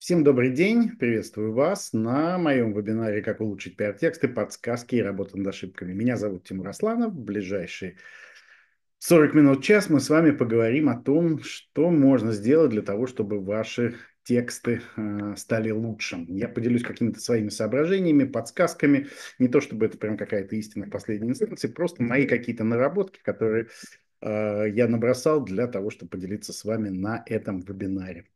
Всем добрый день, приветствую вас на моем вебинаре «Как улучшить пиар-тексты, подсказки и работа над ошибками». Меня зовут Тимур Асланов. В ближайшие 40 минут, час мы с вами поговорим о том, что можно сделать для того, чтобы ваши тексты э, стали лучше. Я поделюсь какими-то своими соображениями, подсказками. Не то чтобы это прям какая-то истина в последней инстанции, просто мои какие-то наработки, которые Э, я набросал для того, чтобы поделиться с вами на этом вебинаре.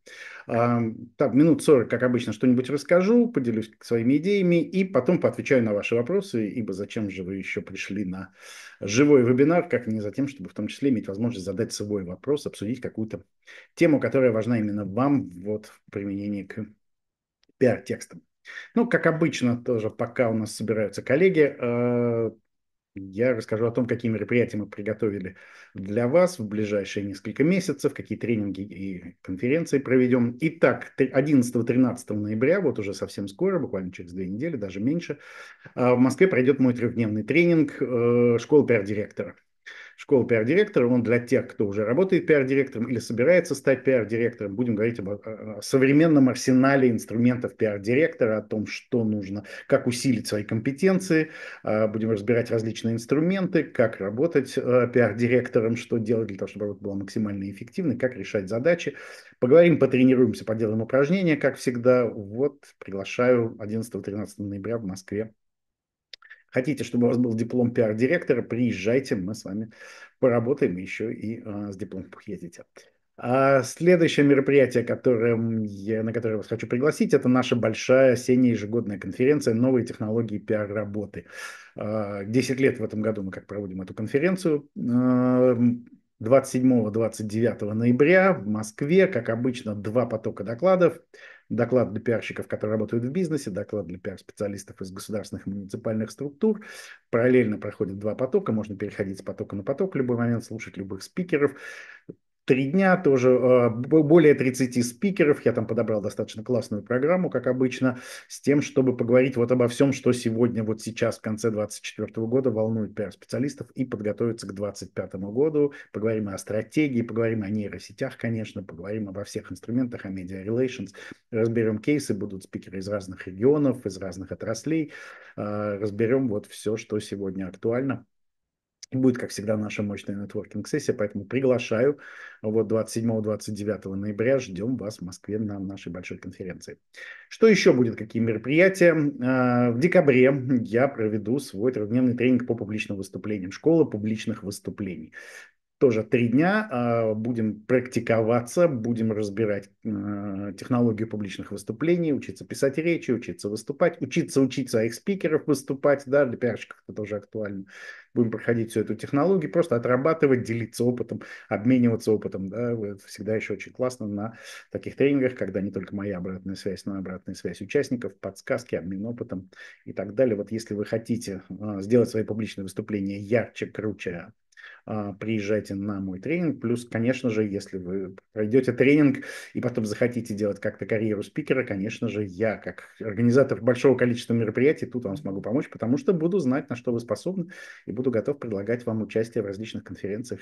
Так, минут 40, как обычно, что-нибудь расскажу, поделюсь своими идеями и потом поотвечаю на ваши вопросы, ибо зачем же вы еще пришли на живой вебинар, как не за тем, чтобы в том числе иметь возможность задать свой вопрос, обсудить какую-то тему, которая важна именно вам вот в применении к пиар-текстам. Ну, как обычно, тоже пока у нас собираются коллеги, э, я расскажу о том, какие мероприятия мы приготовили для вас в ближайшие несколько месяцев, какие тренинги и конференции проведем. Итак, 11-13 ноября, вот уже совсем скоро, буквально через две недели, даже меньше, а, в Москве пройдет мой трехдневный тренинг э, «Школа пиар-директора» школы пиар-директора, он для тех, кто уже работает пиар-директором или собирается стать пиар-директором. Будем говорить об, о, о современном арсенале инструментов пиар-директора, о том, что нужно, как усилить свои компетенции. А, будем разбирать различные инструменты, как работать э, пиар-директором, что делать для того, чтобы работа была максимально эффективной, как решать задачи. Поговорим, потренируемся, поделаем упражнения, как всегда. Вот приглашаю 11-13 ноября в Москве Хотите, чтобы у вас был диплом пиар-директора, приезжайте, мы с вами поработаем еще и а, с дипломом поедете. А следующее мероприятие, которое я, на которое я вас хочу пригласить, это наша большая осенняя ежегодная конференция «Новые технологии пиар-работы». А, десять лет в этом году мы как проводим эту конференцию. 27-29 а, ноября в Москве, как обычно, два потока докладов доклад для пиарщиков, которые работают в бизнесе, доклад для пиар-специалистов из государственных и муниципальных структур. Параллельно проходят два потока, можно переходить с потока на поток в любой момент, слушать любых спикеров три дня, тоже а, более 30 спикеров. Я там подобрал достаточно классную программу, как обычно, с тем, чтобы поговорить вот обо всем, что сегодня, вот сейчас, в конце 2024 года волнует пиар-специалистов и подготовиться к 2025 году. Поговорим о стратегии, поговорим о нейросетях, конечно, поговорим обо всех инструментах, о media relations, разберем кейсы, будут спикеры из разных регионов, из разных отраслей, а, разберем вот все, что сегодня актуально. Будет, как всегда, наша мощная нетворкинг-сессия, поэтому приглашаю. Вот 27-29 ноября ждем вас в Москве на нашей большой конференции. Что еще будет, какие мероприятия? А, в декабре я проведу свой трехдневный тренинг по публичным выступлениям, школа публичных выступлений тоже три дня. А, будем практиковаться, будем разбирать а, технологию публичных выступлений, учиться писать речи, учиться выступать, учиться учить своих спикеров выступать, да, для пиарщиков это тоже актуально. Будем проходить всю эту технологию, просто отрабатывать, делиться опытом, обмениваться опытом, да, это всегда еще очень классно на таких тренингах, когда не только моя обратная связь, но и обратная связь участников, подсказки, обмен опытом и так далее. Вот если вы хотите а, сделать свои публичные выступления ярче, круче, а, приезжайте на мой тренинг. Плюс, конечно же, если вы пройдете тренинг и потом захотите делать как-то карьеру спикера, конечно же, я как организатор большого количества мероприятий тут вам смогу помочь, потому что буду знать, на что вы способны, и буду готов предлагать вам участие в различных конференциях,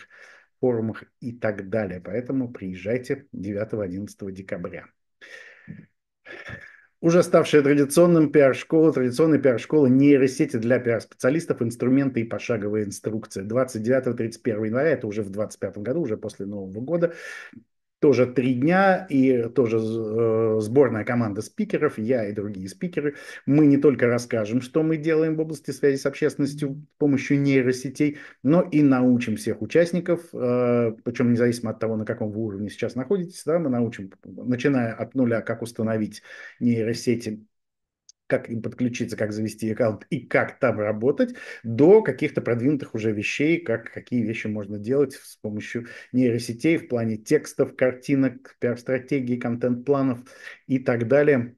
форумах и так далее. Поэтому приезжайте 9-11 декабря уже ставшая традиционным пиар-школа, традиционной пиар-школы нейросети для пиар-специалистов, инструменты и пошаговая инструкция. 29-31 января, это уже в 25 году, уже после Нового года, тоже три дня, и тоже э, сборная команда спикеров, я и другие спикеры. Мы не только расскажем, что мы делаем в области связи с общественностью с помощью нейросетей, но и научим всех участников, э, причем независимо от того, на каком вы уровне сейчас находитесь, да, мы научим, начиная от нуля, как установить нейросети как им подключиться, как завести аккаунт и как там работать, до каких-то продвинутых уже вещей, как какие вещи можно делать с помощью нейросетей в плане текстов, картинок, пиар-стратегий, контент-планов и так далее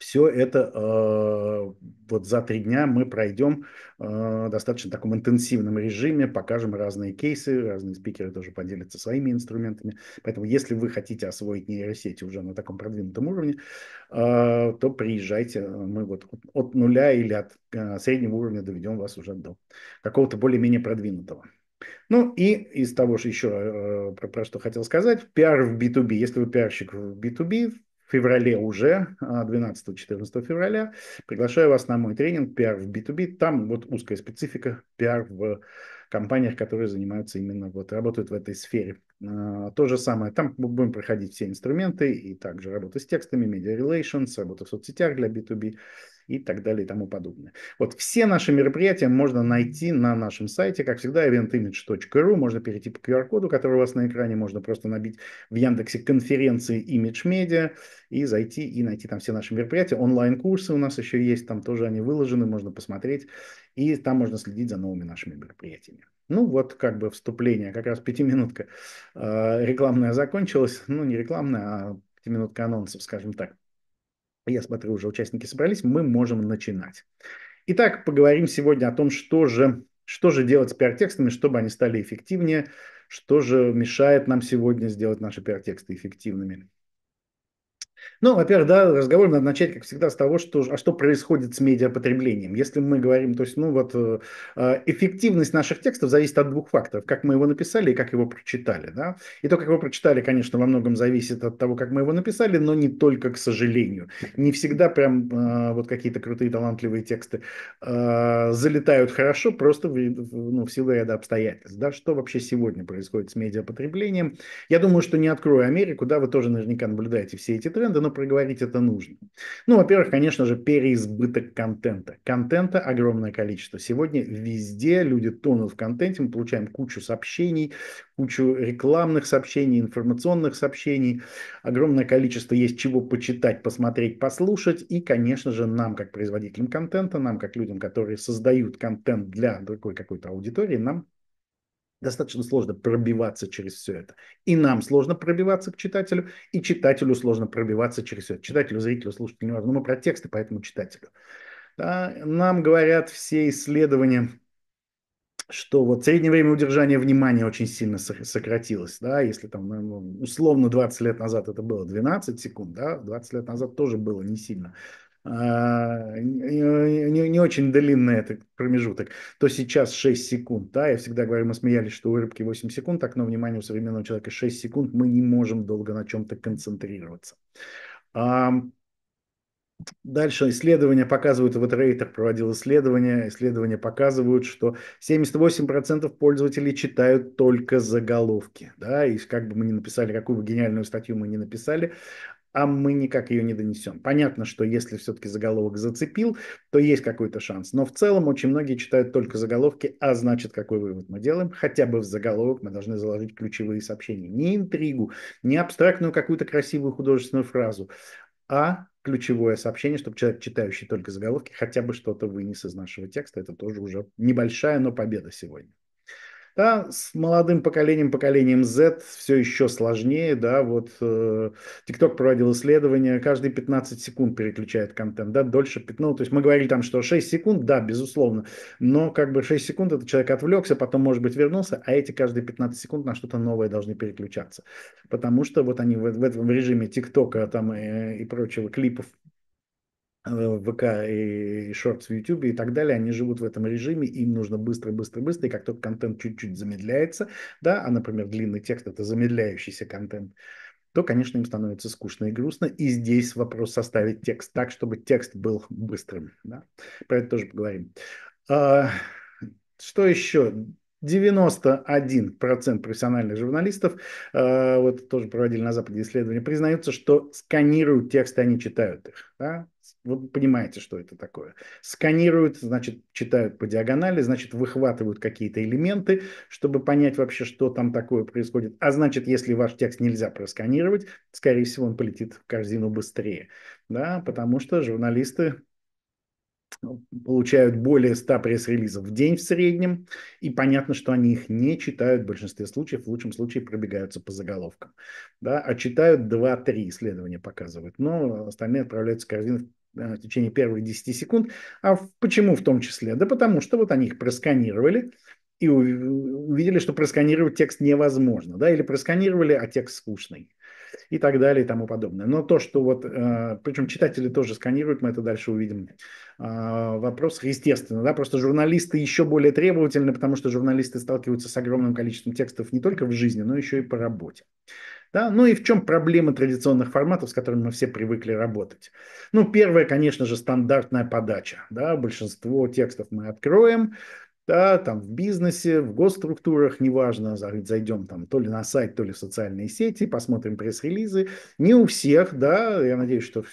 все это э, вот за три дня мы пройдем э, достаточно таком интенсивном режиме, покажем разные кейсы, разные спикеры тоже поделятся своими инструментами. Поэтому если вы хотите освоить нейросети уже на таком продвинутом уровне, э, то приезжайте, э, мы вот от нуля или от среднего уровня доведем вас уже до какого-то более-менее продвинутого. Ну и из того же еще, про, про что хотел сказать, пиар в B2B. Если вы пиарщик в B2B, феврале уже, 12-14 а, февраля. Приглашаю вас на мой тренинг PR в B2B». Там вот узкая специфика PR в компаниях, которые занимаются именно, вот работают в этой сфере. А, то же самое, там будем проходить все инструменты и также работа с текстами, media relations, работа в соцсетях для B2B и так далее и тому подобное. Вот все наши мероприятия можно найти на нашем сайте, как всегда, eventimage.ru. Можно перейти по QR-коду, который у вас на экране, можно просто набить в Яндексе конференции Image Media и зайти и найти там все наши мероприятия. Онлайн-курсы у нас еще есть, там тоже они выложены, можно посмотреть. И там можно следить за новыми нашими мероприятиями. Ну вот как бы вступление, как раз пятиминутка а, рекламная закончилась. Ну не рекламная, а пятиминутка анонсов, скажем так я смотрю, уже участники собрались, мы можем начинать. Итак, поговорим сегодня о том, что же, что же делать с пиар-текстами, чтобы они стали эффективнее, что же мешает нам сегодня сделать наши пиар-тексты эффективными. Ну, во-первых, да, разговор надо начать, как всегда, с того, что, а что происходит с медиапотреблением. Если мы говорим, то есть, ну вот, э, э, эффективность наших текстов зависит от двух факторов, как мы его написали и как его прочитали, да. И то, как его прочитали, конечно, во многом зависит от того, как мы его написали, но не только, к сожалению. Не всегда прям э, вот какие-то крутые, талантливые тексты залетают хорошо, просто в, ну, в силу ряда обстоятельств, да. Что вообще сегодня происходит с медиапотреблением? Я думаю, что не открою Америку, да, вы тоже наверняка наблюдаете все эти тренды, бренда, но проговорить это нужно. Ну, во-первых, конечно же, переизбыток контента. Контента огромное количество. Сегодня везде люди тонут в контенте, мы получаем кучу сообщений, кучу рекламных сообщений, информационных сообщений. Огромное количество есть чего почитать, посмотреть, послушать. И, конечно же, нам, как производителям контента, нам, как людям, которые создают контент для другой какой-то аудитории, нам достаточно сложно пробиваться через все это. И нам сложно пробиваться к читателю, и читателю сложно пробиваться через все это. Читателю, зрителю, слушателю не важно. Ну, мы про тексты, поэтому читателю. Да, нам говорят все исследования, что вот среднее время удержания внимания очень сильно сократилось, да, если там ну, условно 20 лет назад это было 12 секунд, да, 20 лет назад тоже было не сильно, а, не, не очень длинный этот промежуток, то сейчас 6 секунд, да, я всегда говорю, мы смеялись, что у рыбки 8 секунд, так, но внимание у современного человека 6 секунд, мы не можем долго на чем-то концентрироваться. Дальше исследования показывают, вот Рейтер проводил исследования, исследования показывают, что 78% пользователей читают только заголовки. Да, и как бы мы ни написали, какую бы гениальную статью мы ни написали, а мы никак ее не донесем. Понятно, что если все-таки заголовок зацепил, то есть какой-то шанс. Но в целом очень многие читают только заголовки, а значит, какой вывод мы делаем? Хотя бы в заголовок мы должны заложить ключевые сообщения. Не интригу, не абстрактную какую-то красивую художественную фразу, а ключевое сообщение, чтобы человек, читающий только заголовки, хотя бы что-то вынес из нашего текста. Это тоже уже небольшая, но победа сегодня. Да, с молодым поколением, поколением Z все еще сложнее, да, вот э, TikTok проводил исследование, каждые 15 секунд переключает контент, да, дольше, ну, то есть мы говорили там, что 6 секунд, да, безусловно, но как бы 6 секунд это человек отвлекся, потом, может быть, вернулся, а эти каждые 15 секунд на что-то новое должны переключаться, потому что вот они в, в этом режиме TikTok а там и, э, и прочего клипов Э, ВК и шортс в Ютубе и так далее, они живут в этом режиме, им нужно быстро, быстро, быстро, и как только контент чуть-чуть замедляется, да, а, например, длинный текст – это замедляющийся контент, то, конечно, им становится скучно и грустно. И здесь вопрос составить текст так, чтобы текст был быстрым. Да? Про это тоже поговорим. А, что еще? 91% профессиональных журналистов, э, вот тоже проводили на Западе исследования, признаются, что сканируют тексты, они читают их. Да? Вы понимаете, что это такое. Сканируют, значит, читают по диагонали, значит, выхватывают какие-то элементы, чтобы понять вообще, что там такое происходит. А значит, если ваш текст нельзя просканировать, скорее всего, он полетит в корзину быстрее. Да? Потому что журналисты получают более 100 пресс-релизов в день в среднем, и понятно, что они их не читают в большинстве случаев, в лучшем случае пробегаются по заголовкам, да, а читают 2-3 исследования показывают, но остальные отправляются в корзину в э, течение первых 10 секунд. А почему в том числе? Да потому что вот они их просканировали, и увидели, что просканировать текст невозможно, да, или просканировали, а текст скучный и так далее и тому подобное. Но то, что вот, э, причем читатели тоже сканируют, мы это дальше увидим а, вопрос естественно, да, просто журналисты еще более требовательны, потому что журналисты сталкиваются с огромным количеством текстов не только в жизни, но еще и по работе. Да? Ну и в чем проблема традиционных форматов, с которыми мы все привыкли работать? Ну, первое, конечно же, стандартная подача. Да? Большинство текстов мы откроем, да, там в бизнесе, в госструктурах, неважно, зайдем там то ли на сайт, то ли в социальные сети, посмотрим пресс-релизы. Не у всех, да, я надеюсь, что,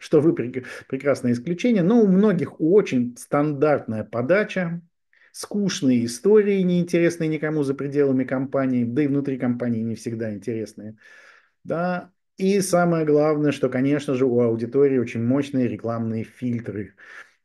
что вы прекрасное исключение, но у многих очень стандартная подача, скучные истории, неинтересные никому за пределами компании, да и внутри компании не всегда интересные. Да, и самое главное, что, конечно же, у аудитории очень мощные рекламные фильтры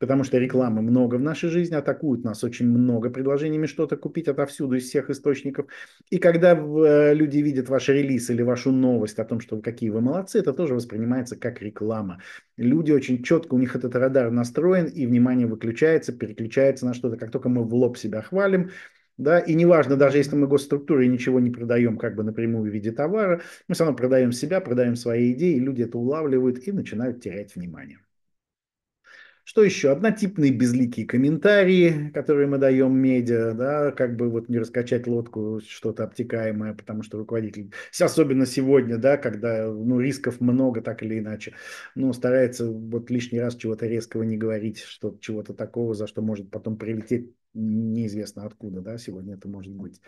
потому что рекламы много в нашей жизни, атакуют нас очень много предложениями что-то купить отовсюду, из всех источников. И когда э, люди видят ваш релиз или вашу новость о том, что какие вы молодцы, это тоже воспринимается как реклама. Люди очень четко, у них этот радар настроен, и внимание выключается, переключается на что-то. Как только мы в лоб себя хвалим, да, и неважно, даже если мы госструктуре ничего не продаем как бы напрямую в виде товара, мы все равно продаем себя, продаем свои идеи, люди это улавливают и начинают терять внимание. Что еще? Однотипные безликие комментарии, которые мы даем медиа, да, как бы вот не раскачать лодку, что-то обтекаемое, потому что руководитель, особенно сегодня, да, когда ну, рисков много так или иначе, ну, старается вот лишний раз чего-то резкого не говорить, что чего-то такого, за что может потом прилететь неизвестно откуда, да, сегодня это может быть.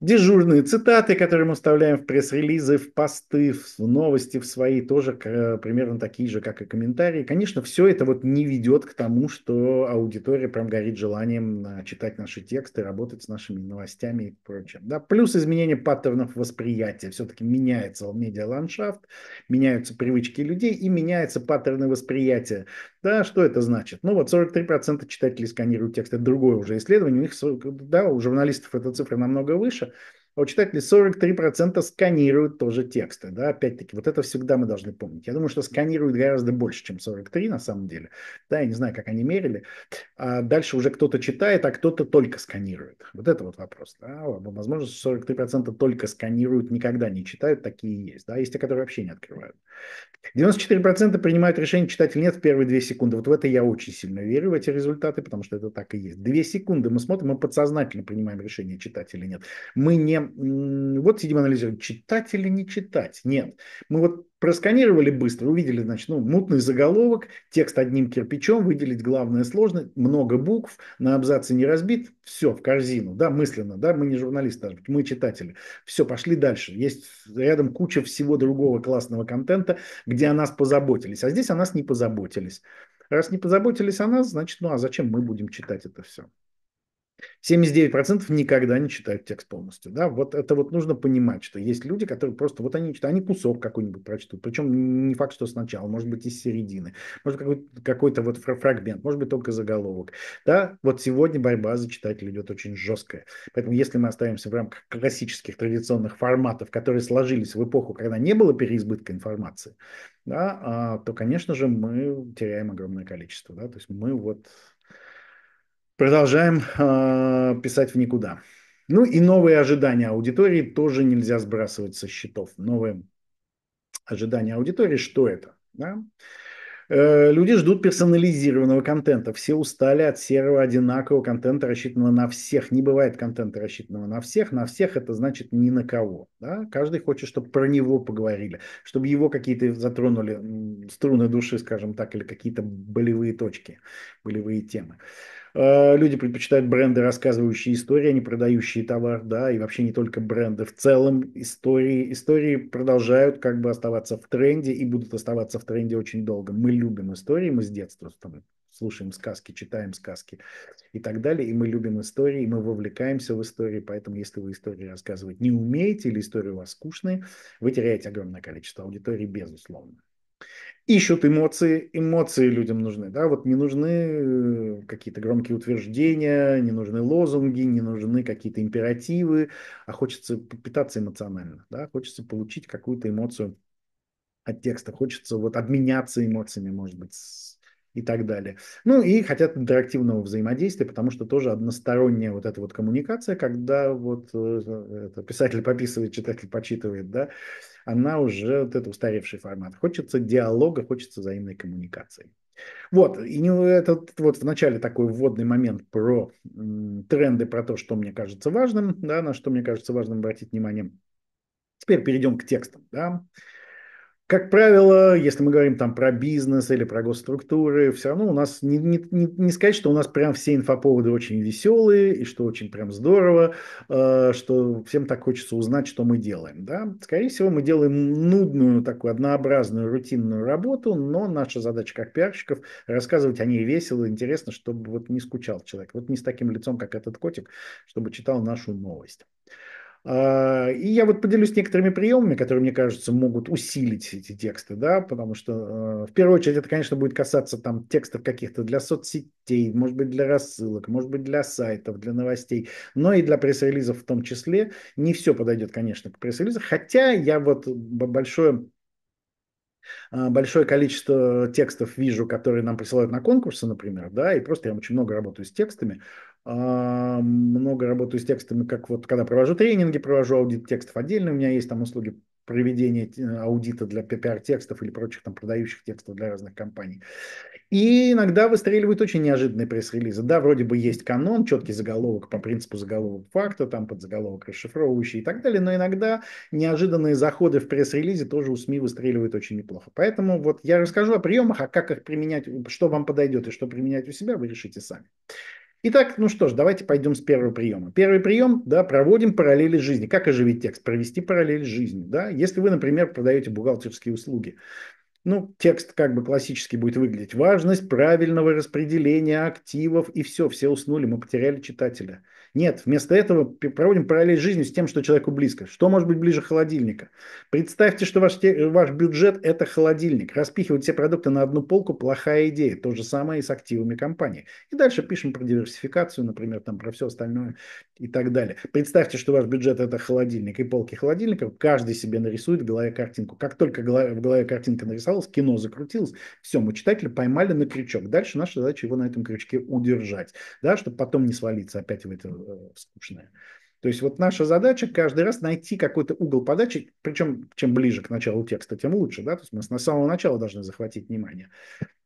Дежурные цитаты, которые мы вставляем в пресс-релизы, в посты, в новости, в свои, тоже э, примерно такие же, как и комментарии. Конечно, все это вот не ведет к тому, что аудитория прям горит желанием а, читать наши тексты, работать с нашими новостями и прочим. Да? Плюс изменение паттернов восприятия. Все-таки меняется медиа-ландшафт, меняются привычки людей и меняются паттерны восприятия. Да, что это значит? Ну вот 43% читателей сканируют текст. Это другое уже исследование. У них, да, у журналистов эта цифра намного выше а у читателей 43% сканируют тоже тексты. Да? Опять-таки, вот это всегда мы должны помнить. Я думаю, что сканируют гораздо больше, чем 43 на самом деле. Да, я не знаю, как они мерили. А дальше уже кто-то читает, а кто-то только сканирует. Вот это вот вопрос. Да? Возможно, 43% только сканируют, никогда не читают, такие есть. Да? Есть те, которые вообще не открывают. 94% принимают решение, читать или нет в первые две секунды. Вот в это я очень сильно верю, в эти результаты, потому что это так и есть. Две секунды мы смотрим, мы подсознательно принимаем решение, читать или нет. Мы не вот сидим анализируем, читать или не читать. Нет. Мы вот просканировали быстро, увидели, значит, ну, мутный заголовок, текст одним кирпичом, выделить главное сложно, много букв, на абзаце не разбит, все, в корзину, да, мысленно, да, мы не журналисты, даже, мы читатели. Все, пошли дальше. Есть рядом куча всего другого классного контента, где о нас позаботились, а здесь о нас не позаботились. Раз не позаботились о нас, значит, ну а зачем мы будем читать это все? 79% никогда не читают текст полностью. Да? Вот это вот нужно понимать, что есть люди, которые просто, вот они читают, они кусок какой-нибудь прочтут, причем не факт, что сначала, может быть, из середины, может какой-то, какой-то вот фрагмент, может быть, только заголовок. Да? Вот сегодня борьба за читателя идет очень жесткая. Поэтому если мы оставимся в рамках классических традиционных форматов, которые сложились в эпоху, когда не было переизбытка информации, да, а, то, конечно же, мы теряем огромное количество. Да? То есть мы вот Продолжаем э, писать в никуда. Ну и новые ожидания аудитории тоже нельзя сбрасывать со счетов. Новые ожидания аудитории, что это? Да? Э, люди ждут персонализированного контента. Все устали от серого одинакового контента, рассчитанного на всех. Не бывает контента, рассчитанного на всех. На всех это значит ни на кого. Да? Каждый хочет, чтобы про него поговорили, чтобы его какие-то затронули струны души, скажем так, или какие-то болевые точки, болевые темы. Э, люди предпочитают бренды, рассказывающие истории, а не продающие товар, да, и вообще не только бренды. В целом истории, истории продолжают как бы оставаться в тренде и будут оставаться в тренде очень долго. Мы любим истории, мы с детства там, слушаем сказки, читаем сказки и так далее. И мы любим истории, и мы вовлекаемся в истории. Поэтому, если вы истории рассказывать не умеете или истории у вас скучные, вы теряете огромное количество аудитории, безусловно ищут эмоции, эмоции людям нужны, да, вот не нужны э, какие-то громкие утверждения, не нужны лозунги, не нужны какие-то императивы, а хочется питаться эмоционально, да, хочется получить какую-то эмоцию от текста, хочется вот обменяться эмоциями, может быть, и так далее. Ну и хотят интерактивного взаимодействия, потому что тоже односторонняя вот эта вот коммуникация, когда вот э, это, писатель пописывает, читатель почитывает, да, она уже вот это устаревший формат. Хочется диалога, хочется взаимной коммуникации. Вот, и этот вот в начале такой вводный момент про тренды, про то, что мне кажется важным, да, на что мне кажется важным обратить внимание. Теперь перейдем к текстам, да. Как правило, если мы говорим там про бизнес или про госструктуры, все равно у нас не, не, не сказать, что у нас прям все инфоповоды очень веселые и что очень прям здорово, э, что всем так хочется узнать, что мы делаем. Да? Скорее всего, мы делаем нудную, такую однообразную, рутинную работу, но наша задача как пиарщиков рассказывать о ней весело, интересно, чтобы вот не скучал человек. Вот не с таким лицом, как этот котик, чтобы читал нашу новость. А, и я вот поделюсь некоторыми приемами, которые, мне кажется, могут усилить эти тексты, да, потому что а, в первую очередь это, конечно, будет касаться там текстов каких-то для соцсетей, может быть, для рассылок, может быть, для сайтов, для новостей, но и для пресс-релизов в том числе. Не все подойдет, конечно, к пресс-релизам, хотя я вот большое а, большое количество текстов вижу, которые нам присылают на конкурсы, например, да, и просто я очень много работаю с текстами, а, много работаю с текстами, как вот когда провожу тренинги, провожу аудит текстов отдельно, у меня есть там услуги проведения э, аудита для PR-текстов или прочих там продающих текстов для разных компаний. И иногда выстреливают очень неожиданные пресс-релизы. Да, вроде бы есть канон, четкий заголовок по принципу заголовок факта, там под подзаголовок расшифровывающий и так далее, но иногда неожиданные заходы в пресс-релизе тоже у СМИ выстреливают очень неплохо. Поэтому вот я расскажу о приемах, а как их применять, что вам подойдет и что применять у себя, вы решите сами. Итак, ну что ж, давайте пойдем с первого приема. Первый прием, да, проводим параллели жизни. Как оживить текст? Провести параллель жизни, да. Если вы, например, продаете бухгалтерские услуги, ну, текст как бы классически будет выглядеть. Важность правильного распределения активов и все, все уснули, мы потеряли читателя. Нет, вместо этого проводим параллель жизни с тем, что человеку близко. Что может быть ближе холодильника? Представьте, что ваш, ваш бюджет – это холодильник. Распихивать все продукты на одну полку – плохая идея. То же самое и с активами компании. И дальше пишем про диверсификацию, например, там про все остальное и так далее. Представьте, что ваш бюджет – это холодильник и полки холодильников. Каждый себе нарисует в голове картинку. Как только в голове картинка нарисовалась, кино закрутилось, все, мы читателя поймали на крючок. Дальше наша задача его на этом крючке удержать, да, чтобы потом не свалиться опять в это Э, скучная. То есть вот наша задача каждый раз найти какой-то угол подачи, причем чем ближе к началу текста, тем лучше, да, то есть мы с самого начала должны захватить внимание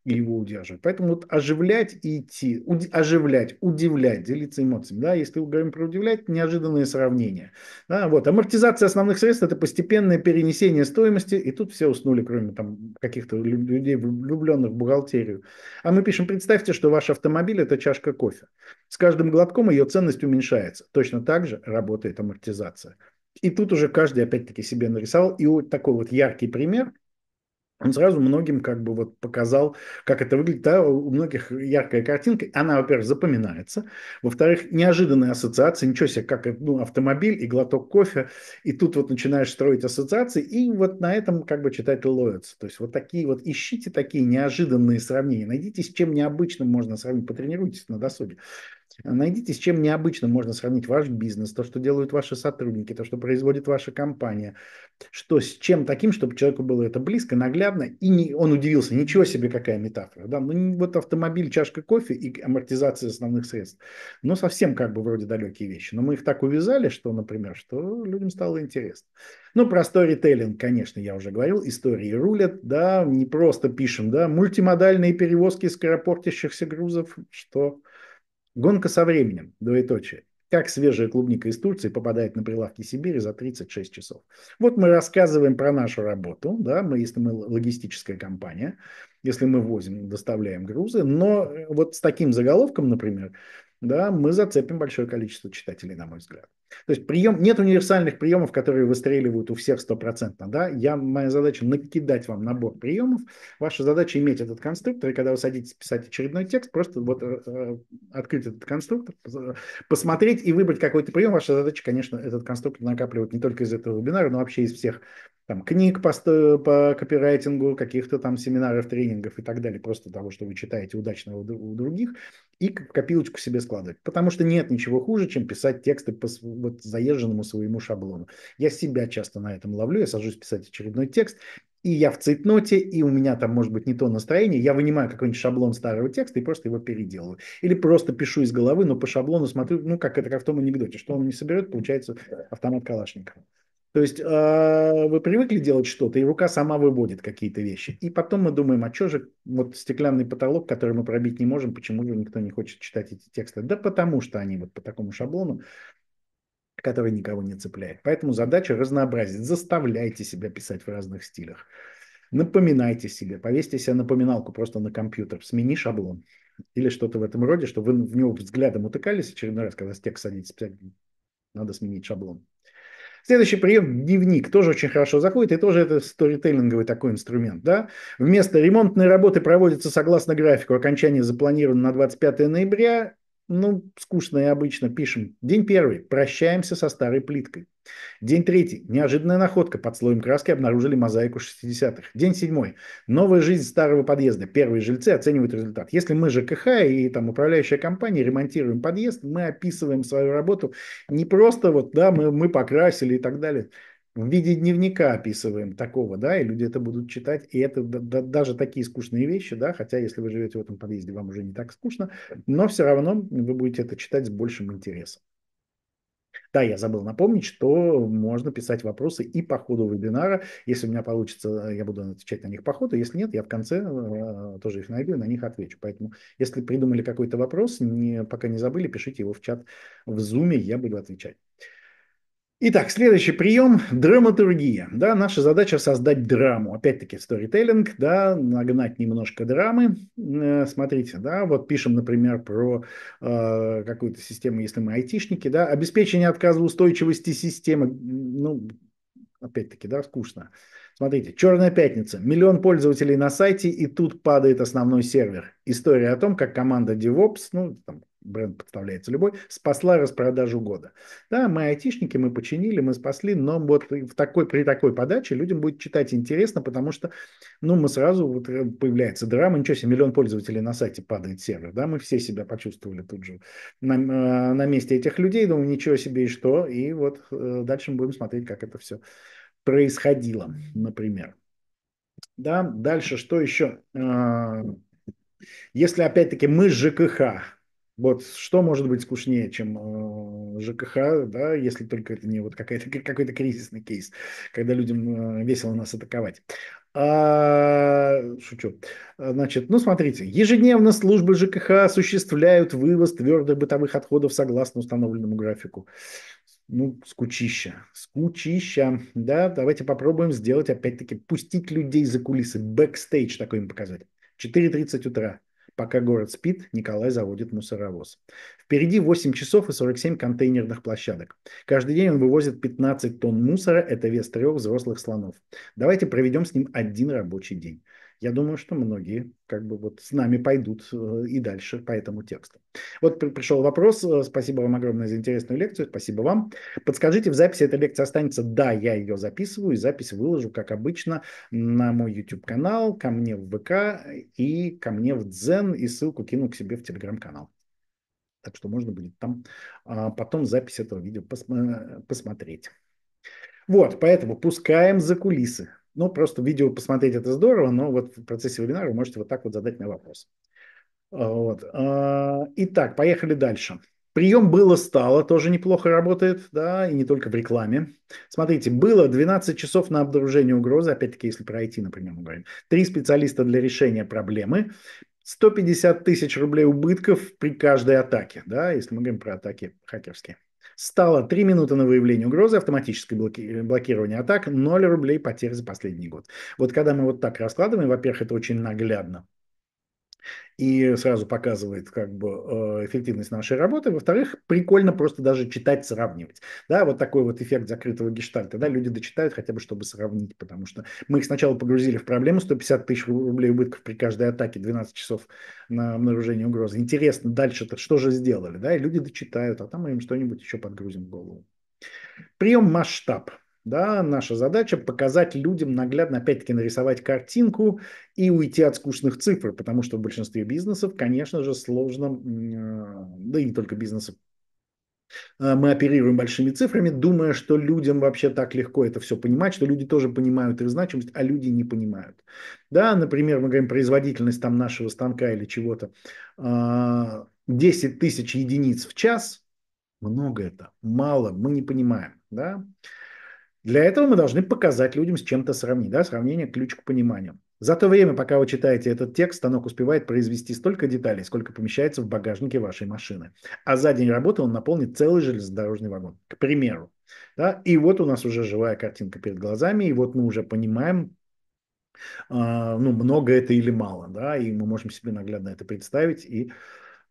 и его удерживать. Поэтому вот оживлять и идти, уд, оживлять, удивлять, делиться эмоциями. Да? Если мы говорим про удивлять, неожиданные сравнения. Да? Вот. Амортизация основных средств – это постепенное перенесение стоимости, и тут все уснули, кроме там, каких-то людей, влюбленных в бухгалтерию. А мы пишем, представьте, что ваш автомобиль – это чашка кофе. С каждым глотком ее ценность уменьшается. Точно так же работает амортизация. И тут уже каждый опять-таки себе нарисовал. И вот такой вот яркий пример – он сразу многим как бы вот показал, как это выглядит. Да, у многих яркая картинка, она, во-первых, запоминается, во-вторых, неожиданная ассоциация, ничего себе, как ну, автомобиль и глоток кофе, и тут вот начинаешь строить ассоциации, и вот на этом как бы читатель ловится. То есть вот такие вот, ищите такие неожиданные сравнения, найдите с чем необычным можно сравнить, потренируйтесь на досуге. Найдите, с чем необычно можно сравнить ваш бизнес, то, что делают ваши сотрудники, то, что производит ваша компания. Что с чем таким, чтобы человеку было это близко, наглядно, и не, он удивился, ничего себе, какая метафора. Да? Ну, вот автомобиль, чашка кофе и амортизация основных средств. Ну, совсем как бы вроде далекие вещи. Но мы их так увязали, что, например, что людям стало интересно. Ну, про сторителлинг, конечно, я уже говорил, истории рулят, да, не просто пишем, да, мультимодальные перевозки скоропортящихся грузов, что Гонка со временем, двоеточие. Как свежая клубника из Турции попадает на прилавки Сибири за 36 часов. Вот мы рассказываем про нашу работу, да, мы, если мы логистическая компания, если мы возим, доставляем грузы, но э, вот с таким заголовком, например, да, мы зацепим большое количество читателей, на мой взгляд. То есть прием, нет универсальных приемов, которые выстреливают у всех стопроцентно. Да? Я, моя задача накидать вам набор приемов. Ваша задача иметь этот конструктор, и когда вы садитесь писать очередной текст, просто вот э, э открыть этот конструктор, посмотреть и выбрать какой-то прием. Ваша задача, конечно, этот конструктор накапливать не только из этого вебинара, но вообще из всех там, книг по, по копирайтингу, каких-то там семинаров, тренингов и так далее, просто того, что вы читаете удачно у, у других, и копилочку себе складывать. Потому что нет ничего хуже, чем писать тексты по вот, заезженному своему шаблону. Я себя часто на этом ловлю, я сажусь писать очередной текст, и я в цитноте, и у меня там может быть не то настроение, я вынимаю какой-нибудь шаблон старого текста и просто его переделываю. Или просто пишу из головы, но по шаблону смотрю, ну, как это как в том анекдоте, что он не соберет, получается автомат Калашникова. То есть э, вы привыкли делать что-то, и рука сама выводит какие-то вещи. И потом мы думаем, а что же вот стеклянный потолок, который мы пробить не можем, почему же никто не хочет читать эти тексты? Да потому что они вот по такому шаблону, который никого не цепляет. Поэтому задача разнообразить. Заставляйте себя писать в разных стилях. Напоминайте себе, повесьте себе напоминалку просто на компьютер, смени шаблон или что-то в этом роде, чтобы вы в него взглядом утыкались очередной раз, когда с текст садитесь надо сменить шаблон. Следующий прием – дневник. Тоже очень хорошо заходит, и тоже это сторителлинговый такой инструмент. Да? Вместо ремонтной работы проводится согласно графику. Окончание запланировано на 25 ноября. Ну, скучно и обычно пишем. День первый. Прощаемся со старой плиткой. День третий. Неожиданная находка. Под слоем краски обнаружили мозаику 60-х. День седьмой. Новая жизнь старого подъезда. Первые жильцы оценивают результат. Если мы ЖКХ и там управляющая компания ремонтируем подъезд, мы описываем свою работу не просто вот, да, мы, мы покрасили и так далее. В виде дневника описываем такого, да, и люди это будут читать. И это да, да, даже такие скучные вещи, да, хотя если вы живете в этом подъезде, вам уже не так скучно, но все равно вы будете это читать с большим интересом. Да, я забыл напомнить, что можно писать вопросы и по ходу вебинара. Если у меня получится, я буду отвечать на них по ходу. Если нет, я в конце э, тоже их найду и на них отвечу. Поэтому, если придумали какой-то вопрос, не, пока не забыли, пишите его в чат в Zoom, я буду отвечать. Итак, следующий прием – драматургия. Да, наша задача – создать драму. Опять-таки, сторителлинг, да, нагнать немножко драмы. Э, смотрите, да, вот пишем, например, про э, какую-то систему, если мы айтишники, да, обеспечение отказоустойчивости системы, ну, опять-таки, да, скучно. Смотрите, «Черная пятница». Миллион пользователей на сайте, и тут падает основной сервер. История о том, как команда DevOps, ну, там, бренд подставляется любой, спасла распродажу года. Да, мы айтишники, мы починили, мы спасли, но вот в такой, при такой подаче людям будет читать интересно, потому что, ну, мы сразу, вот э, появляется драма, ничего себе, миллион пользователей на сайте падает сервер, да, мы все себя почувствовали тут же на, э, на месте этих людей, думаю, ничего себе и что, и вот э, дальше мы будем смотреть, как это все происходило, например. Да, дальше что еще? А, если опять-таки мы ЖКХ, вот что может быть скучнее, чем э, ЖКХ, да, если только это не вот какая то какой -то кризисный кейс, когда людям э, весело нас атаковать. А, шучу. Значит, ну смотрите, ежедневно службы ЖКХ осуществляют вывоз твердых бытовых отходов согласно установленному графику. Ну, скучища, скучища, да, давайте попробуем сделать, опять-таки, пустить людей за кулисы, бэкстейдж такой им показать. 4.30 утра. Пока город спит, Николай заводит мусоровоз. Впереди 8 часов и 47 контейнерных площадок. Каждый день он вывозит 15 тонн мусора, это вес трех взрослых слонов. Давайте проведем с ним один рабочий день. Я думаю, что многие как бы вот с нами пойдут э, и дальше по этому тексту. Вот пришел вопрос. Э, спасибо вам огромное за интересную лекцию. Спасибо вам. Подскажите, в записи эта лекция останется? Да, я ее записываю и запись выложу, как обычно, на мой YouTube-канал, ко мне в ВК и ко мне в Дзен. И ссылку кину к себе в Телеграм-канал. Так что можно будет там а потом запись этого видео посмотреть. Вот, поэтому пускаем за кулисы. Ну, просто видео посмотреть это здорово, но вот в процессе вебинара вы можете вот так вот задать мне вопрос. А, вот. А, итак, поехали дальше. Прием было-стало тоже неплохо работает, да, и не только в рекламе. Смотрите, было 12 часов на обнаружение угрозы, опять-таки, если про IT, например, мы говорим. Три специалиста для решения проблемы, 150 тысяч рублей убытков при каждой атаке, да, если мы говорим про атаки хакерские. Стало 3 минуты на выявление угрозы, автоматическое блоки... блокирование атак, 0 рублей потерь за последний год. Вот когда мы вот так раскладываем, во-первых, это очень наглядно и сразу показывает как бы э, эффективность нашей работы. Во-вторых, прикольно просто даже читать, сравнивать. Да, вот такой вот эффект закрытого гештальта. Да, люди дочитают хотя бы, чтобы сравнить, потому что мы их сначала погрузили в проблему 150 тысяч рублей убытков при каждой атаке, 12 часов на обнаружение угрозы. Интересно, дальше-то что же сделали, да, и люди дочитают, а там мы им что-нибудь еще подгрузим в голову. Прием масштаб – да, наша задача показать людям наглядно, опять-таки нарисовать картинку и уйти от скучных цифр, потому что в большинстве бизнесов, конечно же, сложно, э, да и не только бизнесов, э, мы оперируем большими цифрами, думая, что людям вообще так легко это все понимать, что люди тоже понимают их значимость, а люди не понимают. Да, например, мы говорим производительность там нашего станка или чего-то. 10 э, тысяч единиц в час, много это, мало, мы не понимаем. Да? Для этого мы должны показать людям с чем-то сравнить. Да? Сравнение – ключ к пониманию. За то время, пока вы читаете этот текст, станок успевает произвести столько деталей, сколько помещается в багажнике вашей машины. А за день работы он наполнит целый железнодорожный вагон, к примеру. Да? И вот у нас уже живая картинка перед глазами, и вот мы уже понимаем, а, ну, много это или мало, да, и мы можем себе наглядно это представить и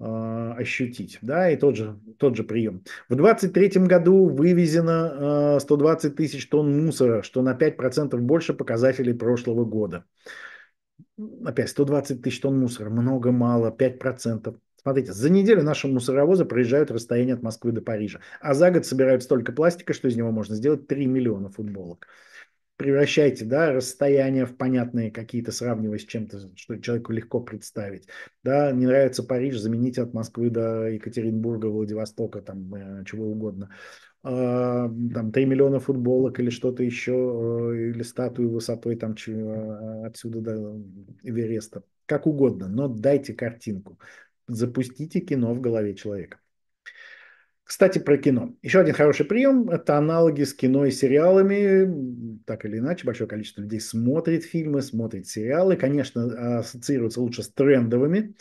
а, ощутить, да, и тот же, тот же прием. В 2023 году вывезено 120 а, тысяч тонн мусора, что на 5% больше показателей прошлого года. Опять, 120 тысяч тонн мусора, много-мало, 5%. Смотрите, за неделю наши мусоровозы проезжают расстояние от Москвы до Парижа, а за год собирают столько пластика, что из него можно сделать 3 миллиона футболок превращайте да, расстояние в понятные какие-то, сравнивая с чем-то, что человеку легко представить. Да, не нравится Париж, замените от Москвы до Екатеринбурга, Владивостока, там, э, чего угодно. А, там 3 миллиона футболок или что-то еще, э, или статую высотой там а, отсюда до Эвереста. Как угодно, но дайте картинку. Запустите кино в голове человека. Кстати, про кино. Еще один хороший прием – это аналоги с кино и сериалами. Так или иначе, большое количество людей смотрит фильмы, смотрит сериалы. Конечно, ассоциируются лучше с трендовыми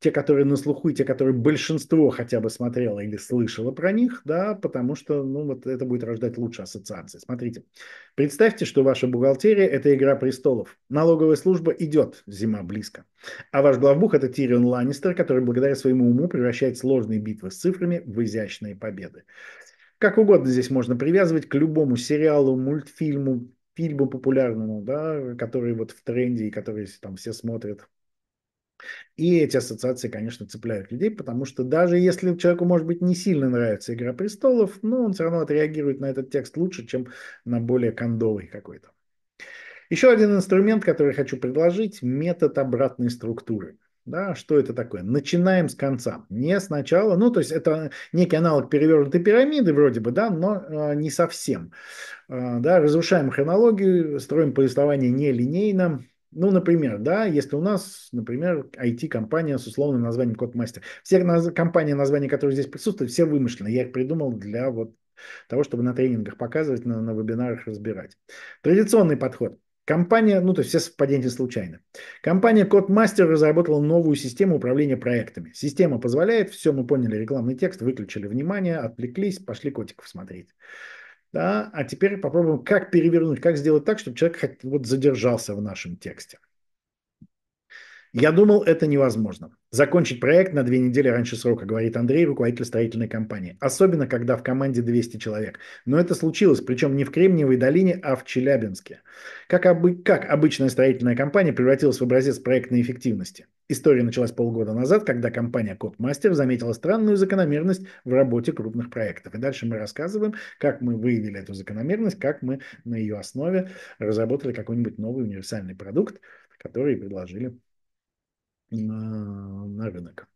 те, которые на слуху, и те, которые большинство хотя бы смотрело или слышало про них, да, потому что, ну, вот это будет рождать лучшие ассоциации. Смотрите, представьте, что ваша бухгалтерия – это «Игра престолов». Налоговая служба идет, зима близко. А ваш главбух – это Тирион Ланнистер, который благодаря своему уму превращает сложные битвы с цифрами в изящные победы. Как угодно здесь можно привязывать к любому сериалу, мультфильму, фильму популярному, да, который вот в тренде и который там все смотрят и эти ассоциации, конечно, цепляют людей, потому что даже если человеку, может быть, не сильно нравится «Игра престолов», но он все равно отреагирует на этот текст лучше, чем на более кондовый какой-то. Еще один инструмент, который хочу предложить – метод обратной структуры. Да, что это такое? Начинаем с конца. Не сначала, ну, то есть это некий аналог перевернутой пирамиды вроде бы, да, но э, не совсем. Э, да, разрушаем хронологию, строим повествование нелинейно, ну, например, да, если у нас, например, IT-компания с условным названием Кодмастер. Все наз... компании, названия которые здесь присутствуют, все вымышлены. Я их придумал для вот того, чтобы на тренингах показывать, на, на вебинарах разбирать. Традиционный подход. Компания, ну то есть все совпадения случайно. Компания Кодмастер разработала новую систему управления проектами. Система позволяет, все, мы поняли рекламный текст, выключили внимание, отвлеклись, пошли котиков смотреть. Да? А теперь попробуем, как перевернуть, как сделать так, чтобы человек хоть, вот задержался в нашем тексте. Я думал, это невозможно. Закончить проект на две недели раньше срока, говорит Андрей, руководитель строительной компании. Особенно, когда в команде 200 человек. Но это случилось, причем не в Кремниевой долине, а в Челябинске. Как, обы- как обычная строительная компания превратилась в образец проектной эффективности? История началась полгода назад, когда компания CodeMaster заметила странную закономерность в работе крупных проектов. И дальше мы рассказываем, как мы выявили эту закономерность, как мы на ее основе разработали какой-нибудь новый универсальный продукт, который предложили на, на рынок.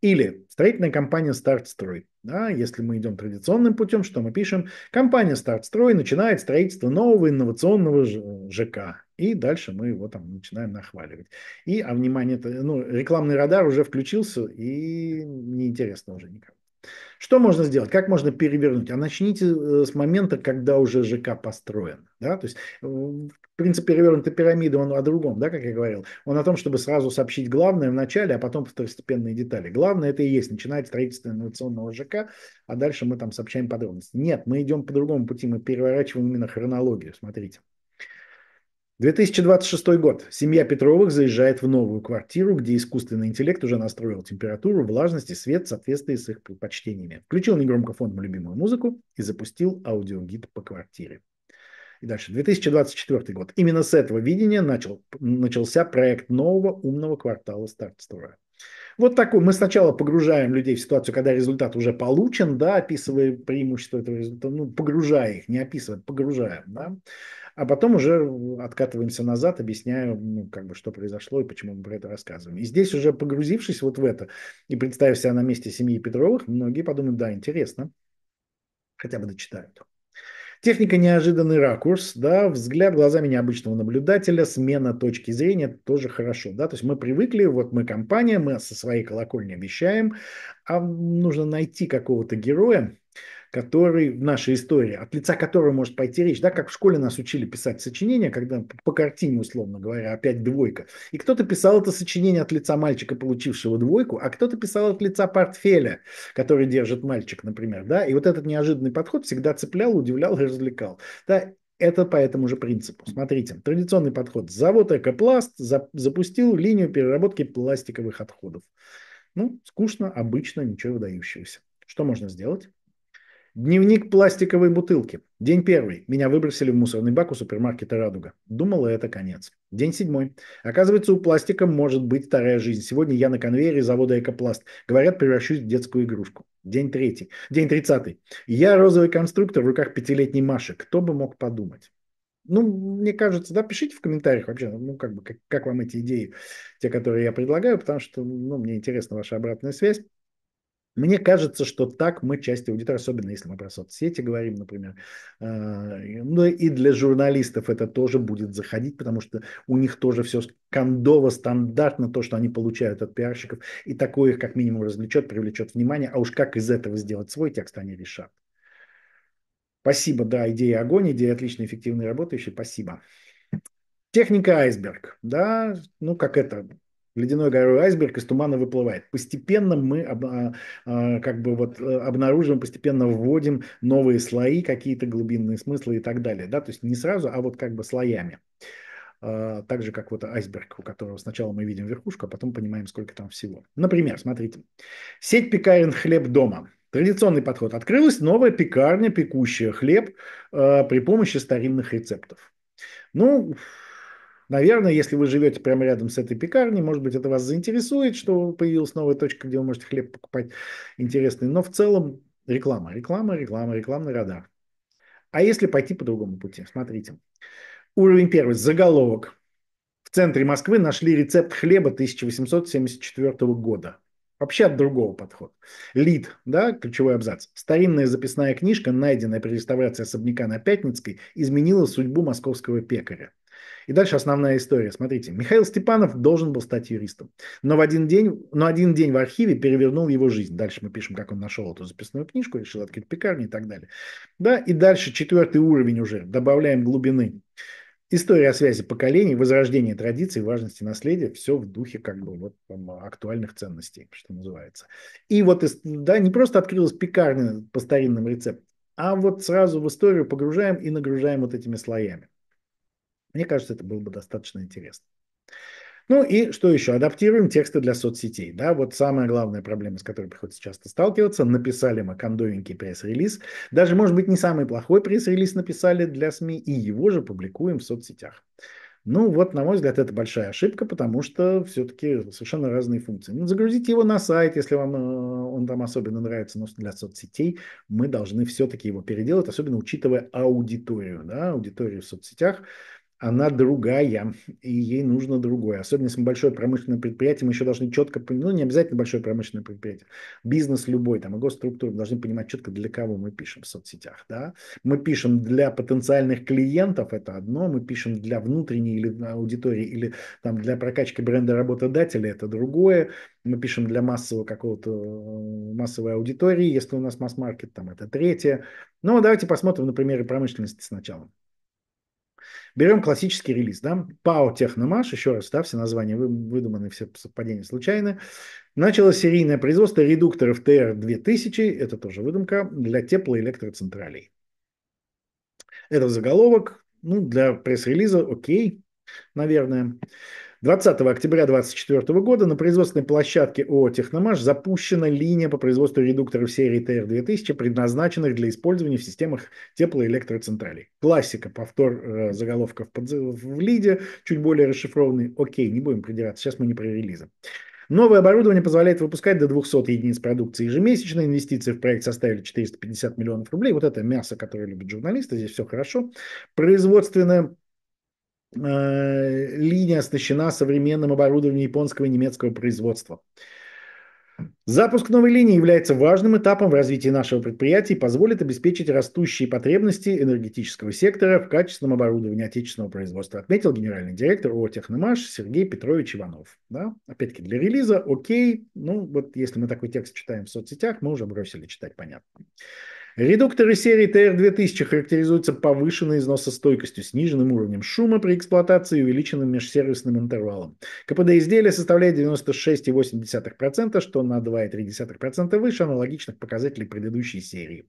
Или строительная компания Startstroy. Да, если мы идем традиционным путем, что мы пишем? Компания Startstroy начинает строительство нового инновационного ЖК. Э, и дальше мы его там начинаем нахваливать. И, а внимание, ну, рекламный радар уже включился, и неинтересно уже никому. Что можно сделать? Как можно перевернуть? А начните э, с момента, когда уже ЖК построен. Да? То есть э, принцип перевернутой пирамиды, он о другом, да, как я говорил. Он о том, чтобы сразу сообщить главное в начале, а потом второстепенные детали. Главное это и есть начинать строительство инновационного ЖК, а дальше мы там сообщаем подробности. Нет, мы идем по другому пути, мы переворачиваем именно хронологию. Смотрите. 2026 год. Семья Петровых заезжает в новую квартиру, где искусственный интеллект уже настроил температуру, влажность и свет в соответствии с их предпочтениями. Включил негромко фоном любимую музыку и запустил аудиогид по квартире. И дальше. 2024 год. Именно с этого видения начал, начался проект нового умного квартала Стартстора. Вот такой. Мы сначала погружаем людей в ситуацию, когда результат уже получен, да, описывая преимущества этого результата, ну, погружая их, не описывая, погружаем, да. А потом уже откатываемся назад, объясняю, ну, как бы, что произошло и почему мы про это рассказываем. И здесь уже погрузившись вот в это и представив себя на месте семьи Петровых, многие подумают, да, интересно, хотя бы дочитают. Техника неожиданный ракурс, да, взгляд глазами необычного наблюдателя, смена точки зрения тоже хорошо, да, то есть мы привыкли, вот мы компания, мы со своей колокольни вещаем, а нужно найти какого-то героя, который в нашей истории, от лица которого может пойти речь, да, как в школе нас учили писать сочинение, когда по картине, условно говоря, опять двойка. И кто-то писал это сочинение от лица мальчика, получившего двойку, а кто-то писал от лица портфеля, который держит мальчик, например, да, и вот этот неожиданный подход всегда цеплял, удивлял и развлекал, да, это по этому же принципу. Смотрите, традиционный подход. Завод «Экопласт» запустил линию переработки пластиковых отходов. Ну, скучно, обычно, ничего выдающегося. Что можно сделать? Дневник пластиковой бутылки. День первый. Меня выбросили в мусорный бак у супермаркета «Радуга». Думала, это конец. День седьмой. Оказывается, у пластика может быть вторая жизнь. Сегодня я на конвейере завода «Экопласт». Говорят, превращусь в детскую игрушку. День третий. День тридцатый. Я розовый конструктор в руках пятилетней Маши. Кто бы мог подумать? Ну, мне кажется, да, пишите в комментариях вообще, ну, как бы, как, как вам эти идеи, те, которые я предлагаю, потому что, ну, мне интересна ваша обратная связь. Мне кажется, что так мы часть аудитории, особенно если мы про соцсети говорим, например. А, ну и для журналистов это тоже будет заходить, потому что у них тоже все кондово, стандартно, то, что они получают от пиарщиков. И такое их как минимум развлечет, привлечет внимание. А уж как из этого сделать свой текст, они решат. Спасибо, да, идея огонь, идея отлично эффективно работающая, спасибо. Техника айсберг, да, ну как это, ледяной горой айсберг из тумана выплывает. Постепенно мы а, а, как бы вот э, обнаруживаем, постепенно вводим новые слои, какие-то глубинные смыслы и так далее. Да? То есть не сразу, а вот как бы слоями. А, так же, как вот айсберг, у которого сначала мы видим верхушку, а потом понимаем, сколько там всего. Например, смотрите. Сеть пекарен «Хлеб дома». Традиционный подход. Открылась новая пекарня, пекущая хлеб э, при помощи старинных рецептов. Ну, Наверное, если вы живете прямо рядом с этой пекарней, может быть, это вас заинтересует, что появилась новая точка, где вы можете хлеб покупать интересный. Но в целом реклама, реклама, реклама, рекламный радар. А если пойти по другому пути? Смотрите. Уровень первый. Заголовок. В центре Москвы нашли рецепт хлеба 1874 года. Вообще от другого подхода. Лид, да, ключевой абзац. Старинная записная книжка, найденная при реставрации особняка на Пятницкой, изменила судьбу московского пекаря. И дальше основная история. Смотрите, Михаил Степанов должен был стать юристом, но в один день, но один день в архиве перевернул его жизнь. Дальше мы пишем, как он нашел эту записную книжку, решил открыть пекарню и так далее. Да, и дальше четвертый уровень уже, добавляем глубины. История о связи поколений, возрождение традиций, важности наследия, все в духе как бы вот там, актуальных ценностей, что называется. И вот да, не просто открылась пекарня по старинным рецептам, а вот сразу в историю погружаем и нагружаем вот этими слоями. Мне кажется, это было бы достаточно интересно. Ну и что еще? Адаптируем тексты для соцсетей. Да, вот самая главная проблема, с которой приходится часто сталкиваться. Написали мы кондовенький пресс-релиз. Даже, может быть, не самый плохой пресс-релиз написали для СМИ, и его же публикуем в соцсетях. Ну, вот, на мой взгляд, это большая ошибка, потому что все-таки совершенно разные функции. Ну, загрузите его на сайт, если вам э, он там особенно нравится, но для соцсетей мы должны все-таки его переделать, особенно учитывая аудиторию. Да? Аудиторию в соцсетях она другая, и ей нужно другое. Особенно если мы большое промышленное предприятие, мы еще должны четко понимать, ну не обязательно большое промышленное предприятие, бизнес любой, там и госструктуры должны понимать четко, для кого мы пишем в соцсетях. Да? Мы пишем для потенциальных клиентов, это одно, мы пишем для внутренней или аудитории, или там для прокачки бренда работодателя, это другое. Мы пишем для массового какого-то э, массовой аудитории, если у нас масс-маркет, там это третье. Но ну, а давайте посмотрим на примере промышленности сначала. Берем классический релиз, да, ПАО «Техномаш», еще раз, да, все названия вы, выдуманы, все совпадения случайны. Начало серийное производство редукторов ТР-2000, это тоже выдумка, для теплоэлектроцентралей. Это заголовок, ну, для пресс-релиза окей, наверное. 20 октября 2024 года на производственной площадке ООО «Техномаш» запущена линия по производству редукторов серии ТР-2000, предназначенных для использования в системах теплоэлектроцентралей. Классика, повтор э, заголовков под, в лиде, чуть более расшифрованный. Окей, не будем придираться, сейчас мы не про релизы. Новое оборудование позволяет выпускать до 200 единиц продукции ежемесячно. Инвестиции в проект составили 450 миллионов рублей. Вот это мясо, которое любят журналисты, здесь все хорошо. Производственная Э, линия оснащена современным оборудованием японского и немецкого производства. Запуск новой линии является важным этапом в развитии нашего предприятия и позволит обеспечить растущие потребности энергетического сектора в качественном оборудовании отечественного производства, отметил генеральный директор ООО «Техномаш» Сергей Петрович Иванов. Да? Опять-таки для релиза окей, ну вот если мы такой текст читаем в соцсетях, мы уже бросили читать, понятно. Редукторы серии tr 2000 характеризуются повышенной износостойкостью, сниженным уровнем шума при эксплуатации и увеличенным межсервисным интервалом. КПД изделия составляет 96,8%, что на 2,3% выше аналогичных показателей предыдущей серии.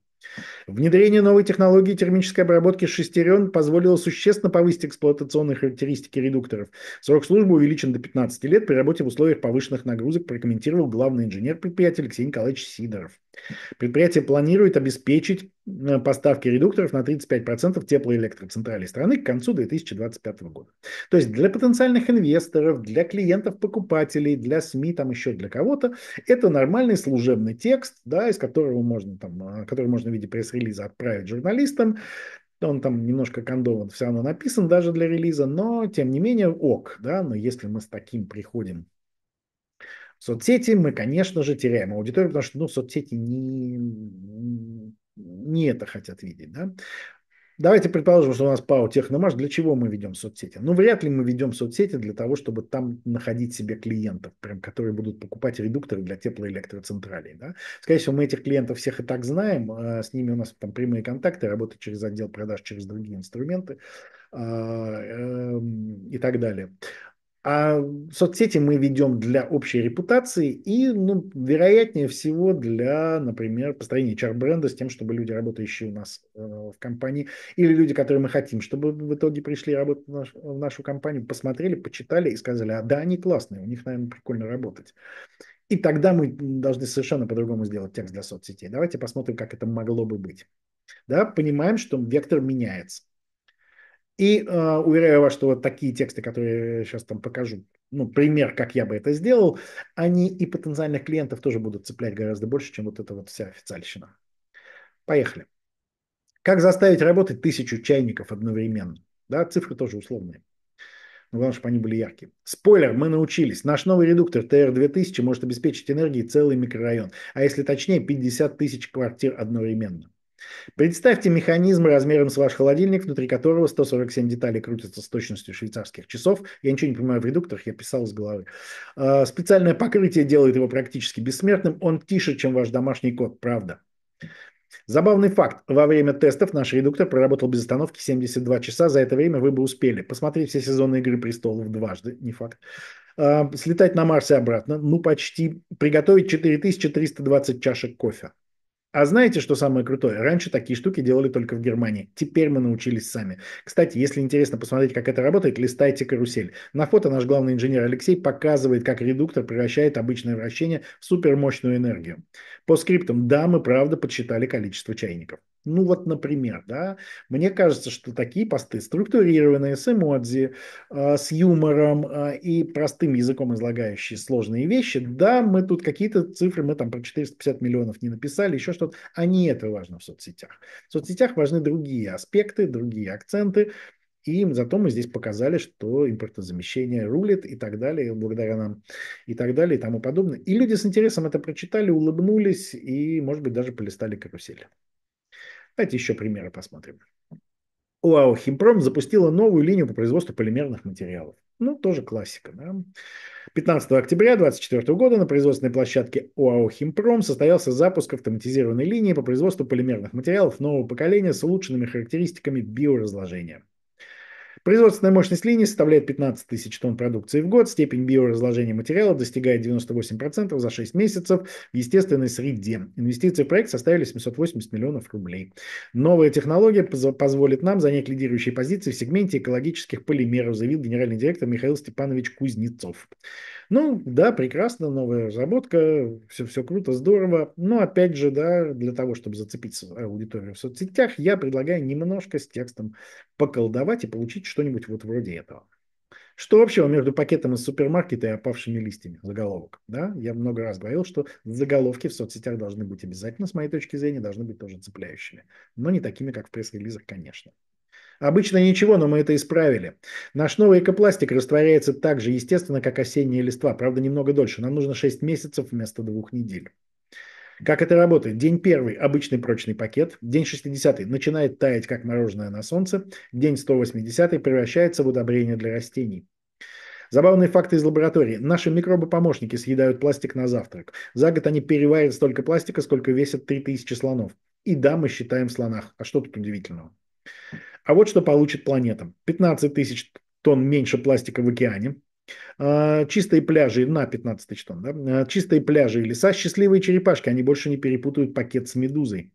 Внедрение новой технологии термической обработки шестерен позволило существенно повысить эксплуатационные характеристики редукторов. Срок службы увеличен до 15 лет при работе в условиях повышенных нагрузок, прокомментировал главный инженер предприятия Алексей Николаевич Сидоров. Предприятие планирует обеспечить Э, поставки редукторов на 35% теплоэлектроцентралей страны к концу 2025 года. То есть для потенциальных инвесторов, для клиентов-покупателей, для СМИ, там еще для кого-то, это нормальный служебный текст, да, из которого можно, там, э, который можно в виде пресс-релиза отправить журналистам. Он там немножко кондован, все равно написан даже для релиза, но тем не менее ок, да, но если мы с таким приходим в соцсети, мы, конечно же, теряем аудиторию, потому что, ну, соцсети не, не это хотят видеть, да. Давайте предположим, что у нас ПАО «Техномаш». Для чего мы ведем соцсети? Ну, вряд ли мы ведем соцсети для того, чтобы там находить себе клиентов, прям, которые будут покупать редукторы для теплоэлектроцентралей. Да? Скорее всего, мы этих клиентов всех и так знаем. А с ними у нас там прямые контакты, работают через отдел продаж, через другие инструменты а, эм, и так далее. А соцсети мы ведем для общей репутации и, ну, вероятнее всего, для, например, построения чар бренда с тем, чтобы люди, работающие у нас э, в компании, или люди, которые мы хотим, чтобы в итоге пришли работать в, наш, в нашу компанию, посмотрели, почитали и сказали, а да, они классные, у них, наверное, прикольно работать. И тогда мы должны совершенно по-другому сделать текст для соцсетей. Давайте посмотрим, как это могло бы быть. Да, понимаем, что вектор меняется. И э, уверяю вас, что вот такие тексты, которые я сейчас там покажу, ну, пример, как я бы это сделал, они и потенциальных клиентов тоже будут цеплять гораздо больше, чем вот эта вот вся официальщина. Поехали. Как заставить работать тысячу чайников одновременно? Да, цифры тоже условные. Но главное, чтобы они были яркие. Спойлер, мы научились. Наш новый редуктор ТР-2000 может обеспечить энергией целый микрорайон. А если точнее, 50 тысяч квартир одновременно. Представьте механизм размером с ваш холодильник, внутри которого 147 деталей крутятся с точностью швейцарских часов. Я ничего не понимаю в редукторах, я писал с головы. А, специальное покрытие делает его практически бессмертным. Он тише, чем ваш домашний кот, правда. Забавный факт. Во время тестов наш редуктор проработал без остановки 72 часа. За это время вы бы успели посмотреть все сезоны «Игры престолов» дважды, не факт. А, слетать на Марс и обратно, ну почти. Приготовить 4320 чашек кофе. А знаете, что самое крутое? Раньше такие штуки делали только в Германии. Теперь мы научились сами. Кстати, если интересно посмотреть, как это работает, листайте карусель. На фото наш главный инженер Алексей показывает, как редуктор превращает обычное вращение в супермощную энергию. По скриптам, да, мы правда подсчитали количество чайников. Ну вот, например, да, мне кажется, что такие посты структурированные, с эмодзи, э, с юмором э, и простым языком излагающие сложные вещи, да, мы тут какие-то цифры, мы там про 450 миллионов не написали, еще что-то, а не это важно в соцсетях. В соцсетях важны другие аспекты, другие акценты, и зато мы здесь показали, что импортозамещение рулит и так далее, благодаря нам, и так далее, и тому подобное. И люди с интересом это прочитали, улыбнулись и, может быть, даже полистали карусель. Давайте еще примеры посмотрим. УАО «Химпром» запустила новую линию по производству полимерных материалов. Ну, тоже классика, да? 15 октября 2024 года на производственной площадке ОАО «Химпром» состоялся запуск автоматизированной линии по производству полимерных материалов нового поколения с улучшенными характеристиками биоразложения. Производственная мощность линии составляет 15 тысяч тонн продукции в год. Степень биоразложения материала достигает 98% за 6 месяцев в естественной среде. Инвестиции в проект составили 780 миллионов рублей. Новая технология позволит нам занять лидирующие позиции в сегменте экологических полимеров, заявил генеральный директор Михаил Степанович Кузнецов. Ну, да, прекрасно, новая разработка, все, все круто, здорово. Но опять же, да, для того, чтобы зацепиться аудиторию в соцсетях, я предлагаю немножко с текстом поколдовать и получить что-нибудь вот вроде этого. Что общего между пакетом из супермаркета и опавшими листьями? Заголовок. Да? Я много раз говорил, что заголовки в соцсетях должны быть обязательно, с моей точки зрения, должны быть тоже цепляющими. Но не такими, как в пресс-релизах, конечно. Обычно ничего, но мы это исправили. Наш новый экопластик растворяется так же естественно, как осенние листва. Правда, немного дольше. Нам нужно 6 месяцев вместо двух недель. Как это работает? День первый – обычный прочный пакет. День 60 начинает таять, как мороженое на солнце. День 180 превращается в удобрение для растений. Забавные факты из лаборатории. Наши микробы-помощники съедают пластик на завтрак. За год они переварят столько пластика, сколько весят 3000 слонов. И да, мы считаем слонах. А что тут удивительного? А вот что получит планета. 15 тысяч тонн меньше пластика в океане, а, чистые пляжи на 15 что да? А, чистые пляжи и леса, счастливые черепашки, они больше не перепутают пакет с медузой.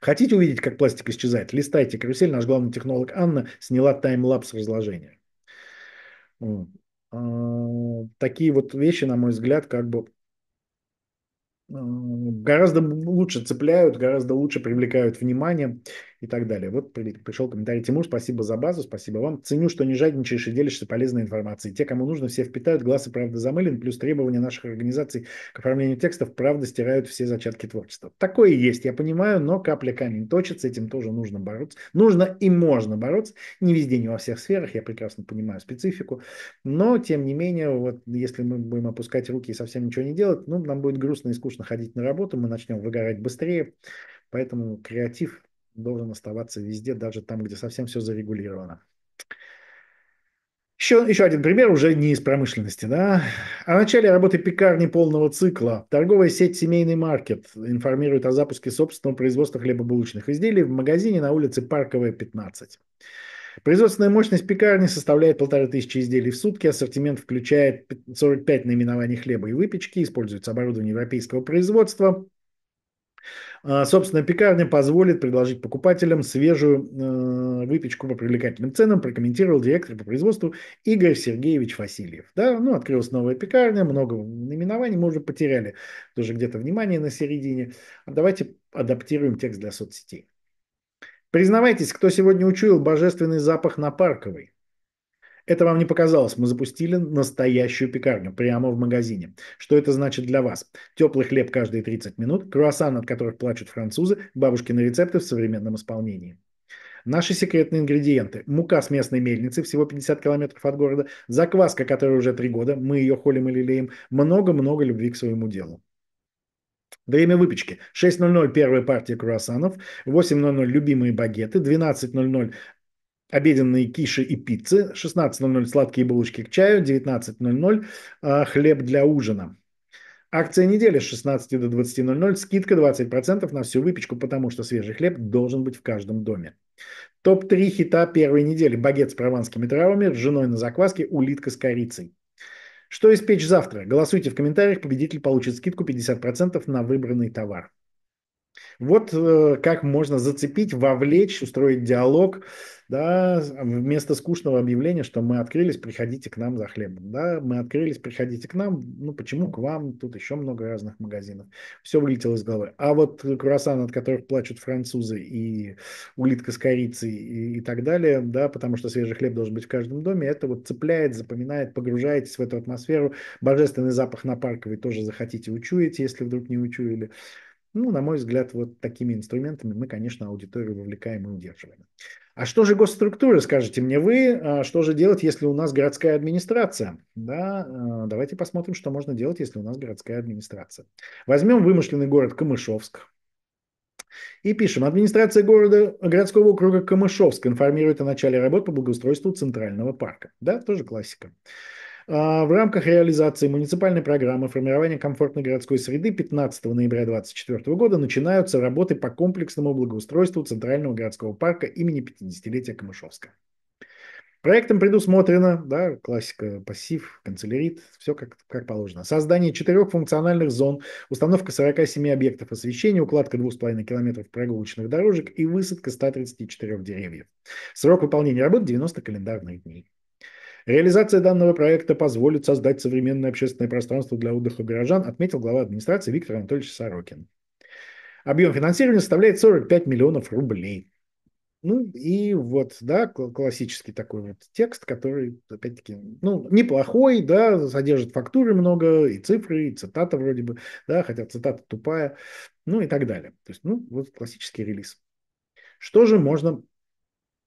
Хотите увидеть, как пластик исчезает? Листайте карусель. Наш главный технолог Анна сняла таймлапс разложения. А, такие вот вещи, на мой взгляд, как бы гораздо лучше цепляют, гораздо лучше привлекают внимание и так далее. Вот пришел комментарий Тимур, спасибо за базу, спасибо вам. Ценю, что не жадничаешь и делишься полезной информацией. Те, кому нужно, все впитают, глаз и правда замылен, плюс требования наших организаций к оформлению текстов, правда, стирают все зачатки творчества. Такое есть, я понимаю, но капля камень точит, с этим тоже нужно бороться. Нужно и можно бороться, не везде, не во всех сферах, я прекрасно понимаю специфику, но, тем не менее, вот если мы будем опускать руки и совсем ничего не делать, ну, нам будет грустно и скучно ходить на работу, мы начнем выгорать быстрее, поэтому креатив должен оставаться везде, даже там, где совсем все зарегулировано. Еще, еще один пример уже не из промышленности. Да? О начале работы пекарни полного цикла торговая сеть «Семейный маркет» информирует о запуске собственного производства хлебобулочных изделий в магазине на улице Парковая, 15. Производственная мощность пекарни составляет полторы тысячи изделий в сутки. Ассортимент включает 45 наименований хлеба и выпечки. Используется оборудование европейского производства. А, собственно, пекарня позволит предложить покупателям свежую э, выпечку по привлекательным ценам, прокомментировал директор по производству Игорь Сергеевич Васильев. Да, ну, открылась новая пекарня, много наименований, мы уже потеряли тоже где-то внимание на середине. А давайте адаптируем текст для соцсетей. Признавайтесь, кто сегодня учуял божественный запах на Парковой? Это вам не показалось. Мы запустили настоящую пекарню прямо в магазине. Что это значит для вас? Теплый хлеб каждые 30 минут, круассан, от которых плачут французы, бабушкины рецепты в современном исполнении. Наши секретные ингредиенты. Мука с местной мельницы, всего 50 километров от города. Закваска, которая уже три года. Мы ее холим и лелеем. Много-много любви к своему делу. Время выпечки. 6.00 первая партия круассанов, 8.00 любимые багеты, 12.00 обеденные киши и пиццы, 16.00 сладкие булочки к чаю, 19.00 а, хлеб для ужина. Акция недели с 16 до 20.00, скидка 20% на всю выпечку, потому что свежий хлеб должен быть в каждом доме. Топ-3 хита первой недели. Багет с прованскими травами, ржаной на закваске, улитка с корицей. Что испечь завтра? Голосуйте в комментариях, победитель получит скидку 50% на выбранный товар. Вот э, как можно зацепить, вовлечь, устроить диалог, да, а, вместо скучного объявления, что мы открылись, приходите к нам за хлебом, да, мы открылись, приходите к нам, ну почему к вам, тут еще много разных магазинов, все вылетело из головы. А вот круассаны, от которых плачут французы и улитка с корицей и, и так далее, да, потому что свежий хлеб должен быть в каждом доме, это вот цепляет, запоминает, погружаетесь в эту атмосферу, божественный запах на парковой тоже захотите, учуете, если вдруг не учуяли. Ну, на мой взгляд, вот такими инструментами мы, конечно, аудиторию вовлекаем и удерживаем. А что же госструктуры, скажете мне вы? А что же делать, если у нас городская администрация? Да, э, давайте посмотрим, что можно делать, если у нас городская администрация. Возьмем вымышленный город Камышовск. И пишем, администрация города, городского округа Камышовск информирует о начале работ по благоустройству Центрального парка. Да, тоже классика. А, в рамках реализации муниципальной программы формирования комфортной городской среды 15 ноября 2024 года начинаются работы по комплексному благоустройству Центрального городского парка имени 50-летия Камышовска. Проектом предусмотрено, да, классика, пассив, канцелярит, все как, как положено. Создание четырех функциональных зон, установка 47 объектов освещения, укладка 2,5 километров прогулочных дорожек и высадка 134 деревьев. Срок выполнения работ 90 календарных дней. Реализация данного проекта позволит создать современное общественное пространство для отдыха горожан, отметил глава администрации Виктор Анатольевич Сорокин. Объем финансирования составляет 45 миллионов рублей. Ну и вот, да, классический такой вот текст, который, опять-таки, ну, неплохой, да, содержит фактуры много, и цифры, и цитата вроде бы, да, хотя цитата тупая, ну и так далее. То есть, ну, вот классический релиз. Что же можно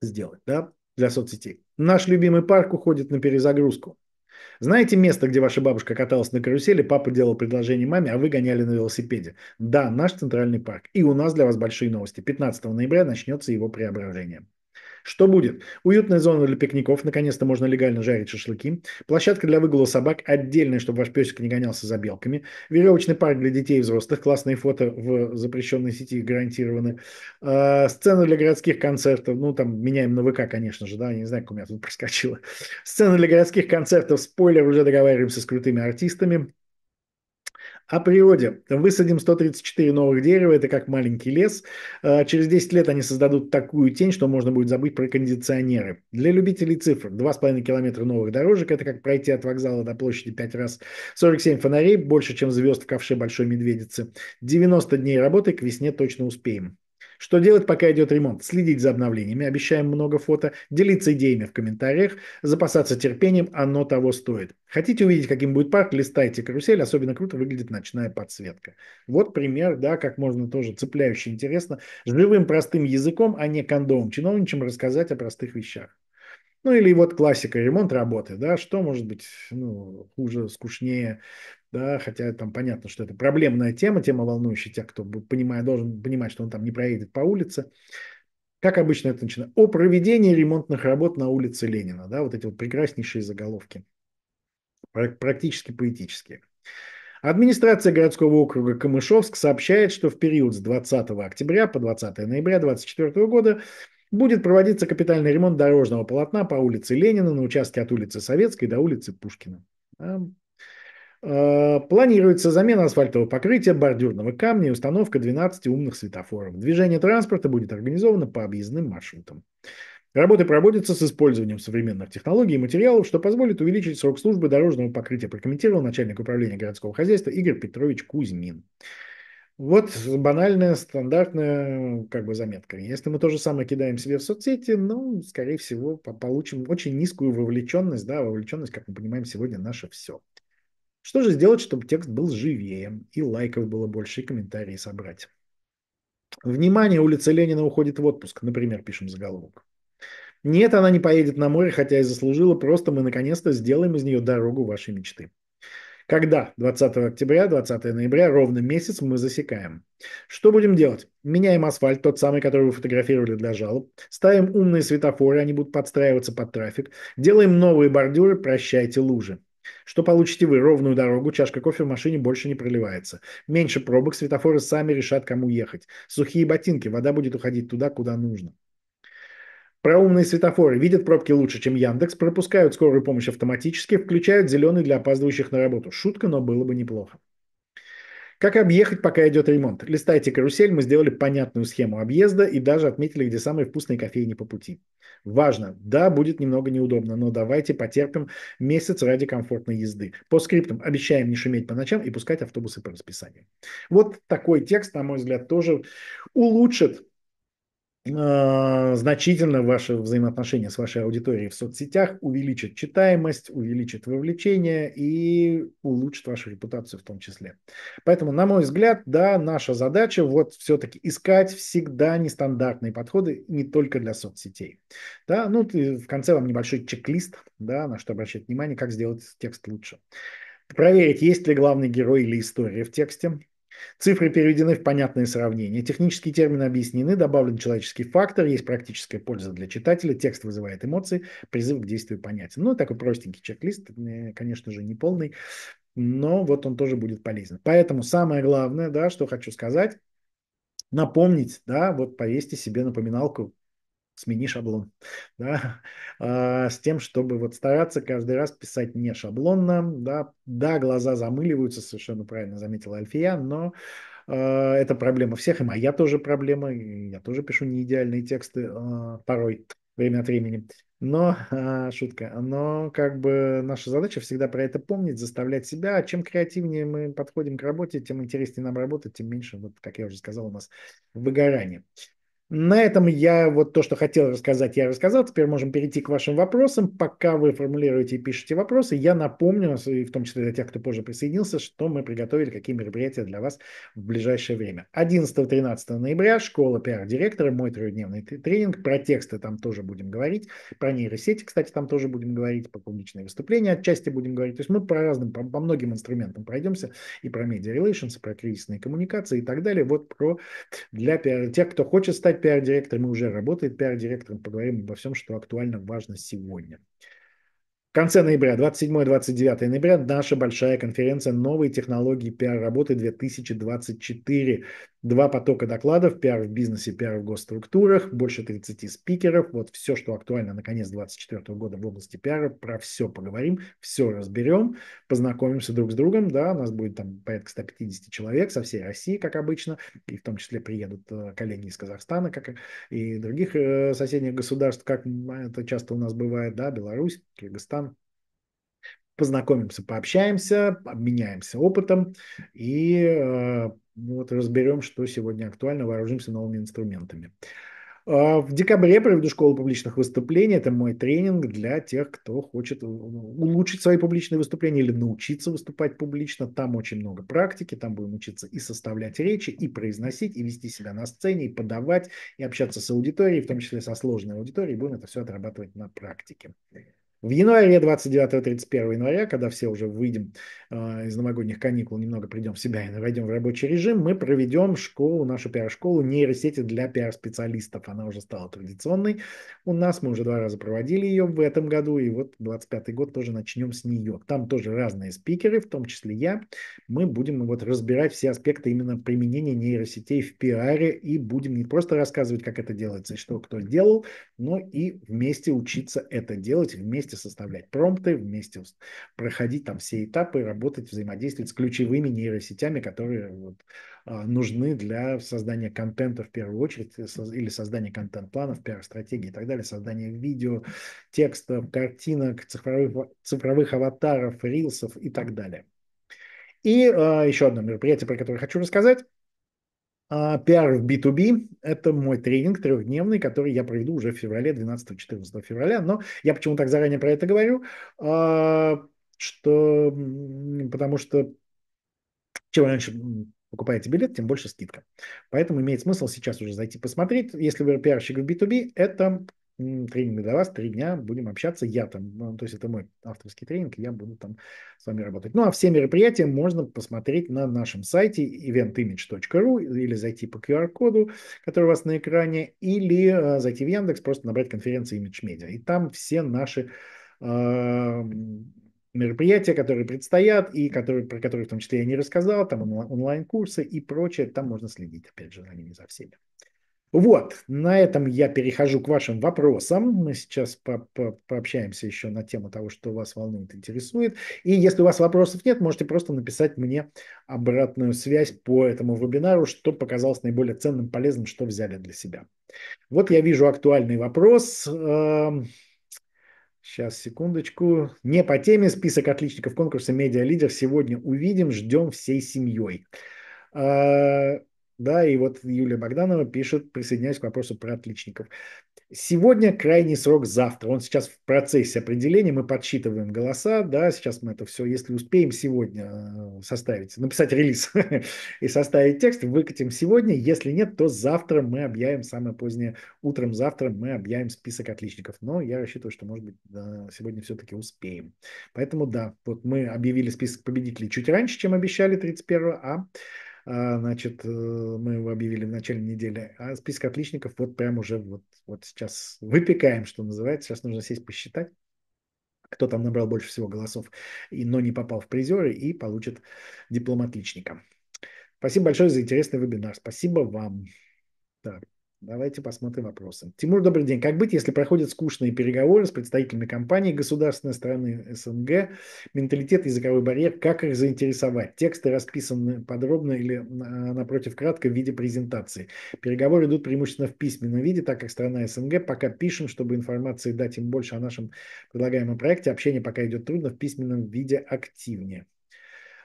сделать, да, для соцсетей? Наш любимый парк уходит на перезагрузку. Знаете место, где ваша бабушка каталась на карусели, папа делал предложение маме, а вы гоняли на велосипеде? Да, наш центральный парк. И у нас для вас большие новости. 15 ноября начнется его преображение. Что будет? Уютная зона для пикников, наконец-то можно легально жарить шашлыки, площадка для выгула собак, отдельная, чтобы ваш песик не гонялся за белками, веревочный парк для детей и взрослых, классные фото в запрещенной сети гарантированы, э, сцена для городских концертов, ну там меняем на ВК, конечно же, да, я не знаю, как у меня тут проскочило, сцена для городских концертов, спойлер, уже договариваемся с крутыми артистами, о природе. Высадим 134 новых дерева, это как маленький лес. А, через 10 лет они создадут такую тень, что можно будет забыть про кондиционеры. Для любителей цифр 2,5 километра новых дорожек, это как пройти от вокзала до площади 5 раз. 47 фонарей, больше, чем звезд в ковше Большой Медведицы. 90 дней работы, к весне точно успеем. Что делать, пока идет ремонт? Следить за обновлениями, обещаем много фото, делиться идеями в комментариях, запасаться терпением, оно того стоит. Хотите увидеть, каким будет парк, листайте карусель, особенно круто выглядит ночная подсветка. Вот пример, да, как можно тоже цепляюще интересно, живым простым языком, а не кондовым чиновничем рассказать о простых вещах. Ну или вот классика, ремонт работы, да, что может быть ну, хуже, скучнее, да, хотя там понятно, что это проблемная тема, тема волнующая тех, кто понимая должен понимать, что он там не проедет по улице. Как обычно это начинается? О проведении ремонтных работ на улице Ленина, да, вот эти вот прекраснейшие заголовки, практически поэтические. Администрация городского округа Камышовск сообщает, что в период с 20 октября по 20 ноября 2024 года будет проводиться капитальный ремонт дорожного полотна по улице Ленина на участке от улицы Советской до улицы Пушкина. Э, планируется замена асфальтового покрытия, бордюрного камня и установка 12 умных светофоров. Движение транспорта будет организовано по объездным маршрутам. Работы проводятся с использованием современных технологий и материалов, что позволит увеличить срок службы дорожного покрытия, прокомментировал начальник управления городского хозяйства Игорь Петрович Кузьмин. Вот банальная, стандартная как бы заметка. Если мы то же самое кидаем себе в соцсети, ну, скорее всего, получим очень низкую вовлеченность. Да, вовлеченность, как мы понимаем, сегодня наше все. Что же сделать, чтобы текст был живее, и лайков было больше, и комментарии собрать? Внимание, улица Ленина уходит в отпуск, например, пишем заголовок. Нет, она не поедет на море, хотя и заслужила, просто мы наконец-то сделаем из нее дорогу вашей мечты. Когда? 20 октября, 20 ноября, ровно месяц мы засекаем. Что будем делать? Меняем асфальт, тот самый, который вы фотографировали для жалоб. Ставим умные светофоры, они будут подстраиваться под трафик. Делаем новые бордюры, прощайте лужи. Что получите вы? Ровную дорогу, чашка кофе в машине больше не проливается. Меньше пробок, светофоры сами решат, кому ехать. Сухие ботинки, вода будет уходить туда, куда нужно. Про умные светофоры. Видят пробки лучше, чем Яндекс, пропускают скорую помощь автоматически, включают зеленый для опаздывающих на работу. Шутка, но было бы неплохо. Как объехать, пока идет ремонт? Листайте карусель, мы сделали понятную схему объезда и даже отметили, где самые вкусные кофейни по пути. Важно. Да, будет немного неудобно, но давайте потерпим месяц ради комфортной езды. По скриптам обещаем не шуметь по ночам и пускать автобусы по расписанию. Вот такой текст, на мой взгляд, тоже улучшит а, значительно ваши взаимоотношения с вашей аудиторией в соцсетях, увеличит читаемость, увеличит вовлечение и улучшит вашу репутацию в том числе. Поэтому, на мой взгляд, да, наша задача вот все-таки искать всегда нестандартные подходы не только для соцсетей. Да, ну, в конце вам небольшой чек-лист, да, на что обращать внимание, как сделать текст лучше. Проверить, есть ли главный герой или история в тексте, Цифры переведены в понятные сравнения, технические термины объяснены, добавлен человеческий фактор, есть практическая польза для читателя, текст вызывает эмоции, призыв к действию понятен. Ну, такой простенький чек-лист, э, конечно же, не полный, но вот он тоже будет полезен. Поэтому самое главное, да, что хочу сказать, напомнить, да, вот повесьте себе напоминалку смени шаблон, да, а, с тем, чтобы вот стараться каждый раз писать не шаблонно, да, да, глаза замыливаются, совершенно правильно заметила Альфия, но а, это проблема всех, и моя тоже проблема, и я тоже пишу не идеальные тексты а, порой, время от времени, но, а, шутка, но как бы наша задача всегда про это помнить, заставлять себя, чем креативнее мы подходим к работе, тем интереснее нам работать, тем меньше, вот как я уже сказал, у нас выгорание. На этом я вот то, что хотел рассказать, я рассказал. Теперь можем перейти к вашим вопросам. Пока вы формулируете и пишете вопросы, я напомню, и в том числе для тех, кто позже присоединился, что мы приготовили, какие мероприятия для вас в ближайшее время. 11-13 ноября школа пиар-директора, мой трехдневный тренинг. Про тексты там тоже будем говорить. Про нейросети, кстати, там тоже будем говорить. Про публичные выступления отчасти будем говорить. То есть мы по разным, по, по многим инструментам пройдемся. И про медиа relations, и про кризисные коммуникации и так далее. Вот про для пиар, тех, кто хочет стать стать пиар-директором и уже работает пиар-директором. Поговорим обо всем, что актуально, важно сегодня конце ноября, 27-29 ноября, наша большая конференция «Новые технологии пиар-работы-2024». Два потока докладов, пиар в бизнесе, пиар в госструктурах, больше 30 спикеров. Вот все, что актуально на конец 2024 года в области пиара, про все поговорим, все разберем, познакомимся друг с другом. Да, у нас будет там порядка 150 человек со всей России, как обычно, и в том числе приедут э, коллеги из Казахстана, как и других э, соседних государств, как это часто у нас бывает, да, Беларусь, Киргизстан, познакомимся, пообщаемся, обменяемся опытом и э, ну вот разберем, что сегодня актуально, вооружимся новыми инструментами. А, в декабре проведу школу публичных выступлений. Это мой тренинг для тех, кто хочет э, улучшить свои публичные выступления или научиться выступать публично. Там очень много практики. Там будем учиться и составлять речи, и произносить, и вести себя на сцене, и подавать, и общаться с аудиторией, в том числе со сложной аудиторией. Будем это все отрабатывать на практике. В январе, 29-31 января, когда все уже выйдем э, из новогодних каникул, немного придем в себя и войдем в рабочий режим, мы проведем школу, нашу пиар-школу нейросети для пиар-специалистов. Она уже стала традиционной у нас, мы уже два раза проводили ее в этом году, и вот 25-й год тоже начнем с нее. Там тоже разные спикеры, в том числе я. Мы будем вот разбирать все аспекты именно применения нейросетей в пиаре и будем не просто рассказывать, как это делается и что кто делал, но и вместе учиться это делать, вместе вместе составлять промпты, вместе проходить там все этапы, работать, взаимодействовать с ключевыми нейросетями, которые вот, а, нужны для создания контента в первую очередь, э, или создания контент-планов, пиар-стратегии и так далее, создания видео, текстов, картинок, цифровых, цифровых аватаров, рилсов и так далее. И э, а, еще одно мероприятие, про которое хочу рассказать, а, пиар в B2B – это мой тренинг трехдневный, который я проведу уже в феврале, 12-14 февраля. Но я почему так заранее про это говорю, а, что, потому что чем раньше покупаете билет, тем больше скидка. Поэтому имеет смысл сейчас уже зайти посмотреть. Если вы пиарщик в B2B, это тренинг для вас, три дня будем общаться, я там, ну, то есть это мой авторский тренинг, я буду там с вами работать. Ну а все мероприятия можно посмотреть на нашем сайте eventimage.ru или зайти по QR-коду, который у вас на экране, или э, зайти в Яндекс, просто набрать конференцию Image Media. И там все наши э, мероприятия, которые предстоят и которые, про которые в том числе я не рассказал, там онлайн-курсы и прочее, там можно следить, опять же, за ними, за всеми. Вот, на этом я перехожу к вашим вопросам. Мы сейчас по -по пообщаемся еще на тему того, что вас волнует, интересует. И если у вас вопросов нет, можете просто написать мне обратную связь по этому вебинару, что показалось наиболее ценным, полезным, что взяли для себя. Вот я вижу актуальный вопрос. Сейчас, эм, секундочку. Не по теме список отличников конкурса «Медиа-лидер» сегодня увидим, ждем всей семьей. Э, да, и вот Юлия Богданова пишет, присоединяюсь к вопросу про отличников. Сегодня крайний срок завтра. Он сейчас в процессе определения. Мы подсчитываем голоса. Да, сейчас мы это все, если успеем сегодня э, составить, написать релиз и составить текст, выкатим сегодня. Если нет, то завтра мы объявим, самое позднее утром завтра мы объявим список отличников. Но я рассчитываю, что, может быть, да, сегодня все-таки успеем. Поэтому да, вот мы объявили список победителей чуть раньше, чем обещали 31 а а, значит, э, мы его объявили в начале недели, а список отличников вот прям уже вот, вот сейчас выпекаем, что называется, сейчас нужно сесть посчитать, кто там набрал больше всего голосов, и, но не попал в призеры и получит диплом отличника. Спасибо большое за интересный вебинар. Спасибо вам. Так. Давайте посмотрим вопросы. Тимур, добрый день. Как быть, если проходят скучные переговоры с представителями компании государственной страны СНГ, менталитет, языковой барьер, как их заинтересовать? Тексты расписаны подробно или а, напротив кратко в виде презентации. Переговоры идут преимущественно в письменном виде, так как страна СНГ пока пишем, чтобы информации дать им больше о нашем предлагаемом проекте. Общение пока идет трудно, в письменном виде активнее.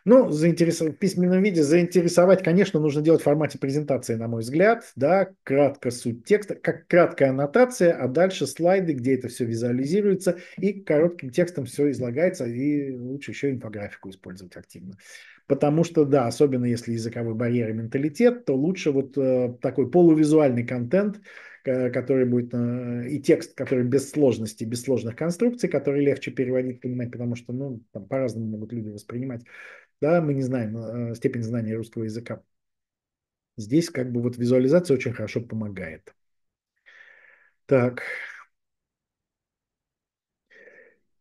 Ну, заинтересовать, в письменном виде заинтересовать, конечно, нужно делать в формате презентации, на мой взгляд, да, кратко суть текста, как краткая аннотация, а дальше слайды, где это все визуализируется, и коротким текстом все излагается, и лучше еще инфографику использовать активно. Потому что, да, особенно если языковой барьер и менталитет, то лучше вот э, такой полувизуальный контент, э, который будет э, и текст, который без сложности, без сложных конструкций, который легче переводить, понимать, потому что ну, там по-разному могут люди воспринимать да, мы не знаем э, степень знания русского языка. Здесь как бы вот визуализация очень хорошо помогает. Так,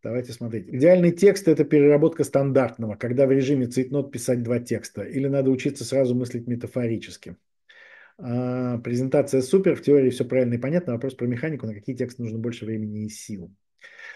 Давайте смотреть. Идеальный текст – это переработка стандартного, когда в режиме цветнот писать два текста. Или надо учиться сразу мыслить метафорически. А, презентация супер, в теории все правильно и понятно. Вопрос про механику, на какие тексты нужно больше времени и сил.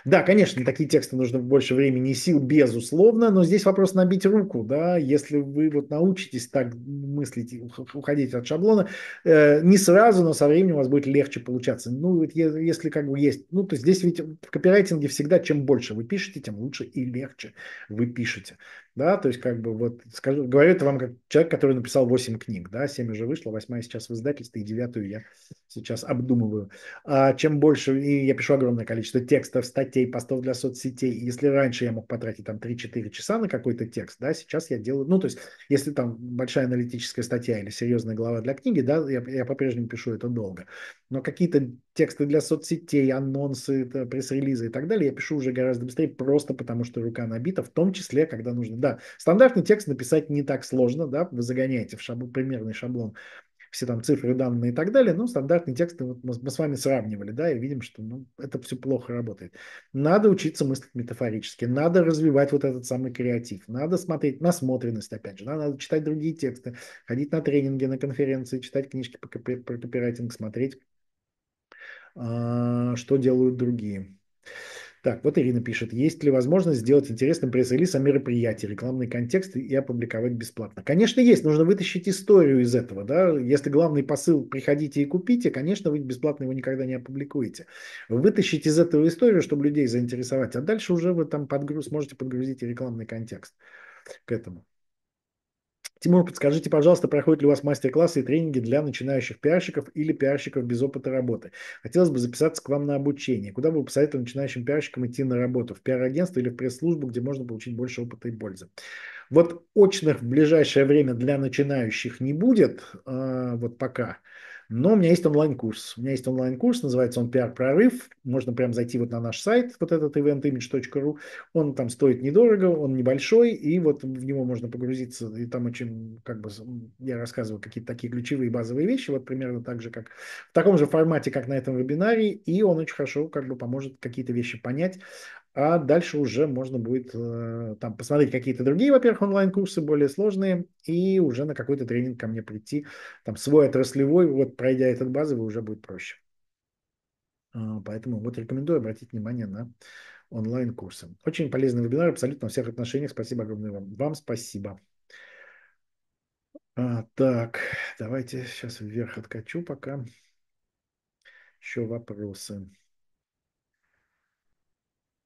Да, конечно, такие тексты нужно больше времени и сил, безусловно, но здесь вопрос набить руку, да, если вы вот научитесь так мыслить, уходить от шаблона, э, не сразу, но со временем у вас будет легче получаться. Ну, если как бы есть, ну, то здесь ведь в копирайтинге всегда чем больше вы пишете, тем лучше и легче вы пишете, да, то есть как бы вот, скажу, говорю это вам как человек, который написал 8 книг, да, 7 уже вышло, 8 сейчас в издательстве, и 9 я сейчас обдумываю. А чем больше, и я пишу огромное количество текстов, статей, статей, постов для соцсетей. Если раньше я мог потратить там 3-4 часа на какой-то текст, да, сейчас я делаю, ну, то есть, если там большая аналитическая статья или серьезная глава для книги, да, я, я по-прежнему пишу это долго. Но какие-то тексты для соцсетей, анонсы, пресс-релизы и так далее я пишу уже гораздо быстрее, просто потому что рука набита, в том числе, когда нужно, да, стандартный текст написать не так сложно, да, вы загоняете в шаблон, примерный шаблон все там цифры, данные и так далее, ну, стандартные тексты вот мы, мы с вами сравнивали, да, и видим, что ну, это все плохо работает. Надо учиться мыслить метафорически, надо развивать вот этот самый креатив, надо смотреть насмотренность, опять же, да, надо читать другие тексты, ходить на тренинги, на конференции, читать книжки по, копи- про копирайтинг, смотреть, э, что делают другие. Так, вот Ирина пишет, есть ли возможность сделать интересным пресс-релиз о мероприятии, рекламный контекст и опубликовать бесплатно? Конечно, есть, нужно вытащить историю из этого, да, если главный посыл приходите и купите, конечно, вы бесплатно его никогда не опубликуете. Вытащить из этого историю, чтобы людей заинтересовать, а дальше уже вы там подгруз, сможете подгрузить и рекламный контекст к этому. Тимур, подскажите, пожалуйста, проходят ли у вас мастер-классы и тренинги для начинающих пиарщиков или пиарщиков без опыта работы? Хотелось бы записаться к вам на обучение. Куда бы вы посоветовали начинающим пиарщикам идти на работу? В пиар-агентство или в пресс-службу, где можно получить больше опыта и пользы? Вот очных в ближайшее время для начинающих не будет, а, вот пока – но у меня есть онлайн-курс. У меня есть онлайн-курс, называется он «PR прорыв». Можно прям зайти вот на наш сайт, вот этот eventimage.ru. Он там стоит недорого, он небольшой, и вот в него можно погрузиться. И там очень, как бы, я рассказываю какие-то такие ключевые базовые вещи, вот примерно так же, как в таком же формате, как на этом вебинаре, и он очень хорошо как бы поможет какие-то вещи понять, а дальше уже можно будет э, там посмотреть какие-то другие, во-первых, онлайн-курсы более сложные, и уже на какой-то тренинг ко мне прийти, там свой отраслевой, вот пройдя этот базовый, уже будет проще. А, поэтому вот рекомендую обратить внимание на онлайн-курсы. Очень полезный вебинар абсолютно во всех отношениях. Спасибо огромное вам. Вам спасибо. А, так, давайте сейчас вверх откачу пока. Еще вопросы.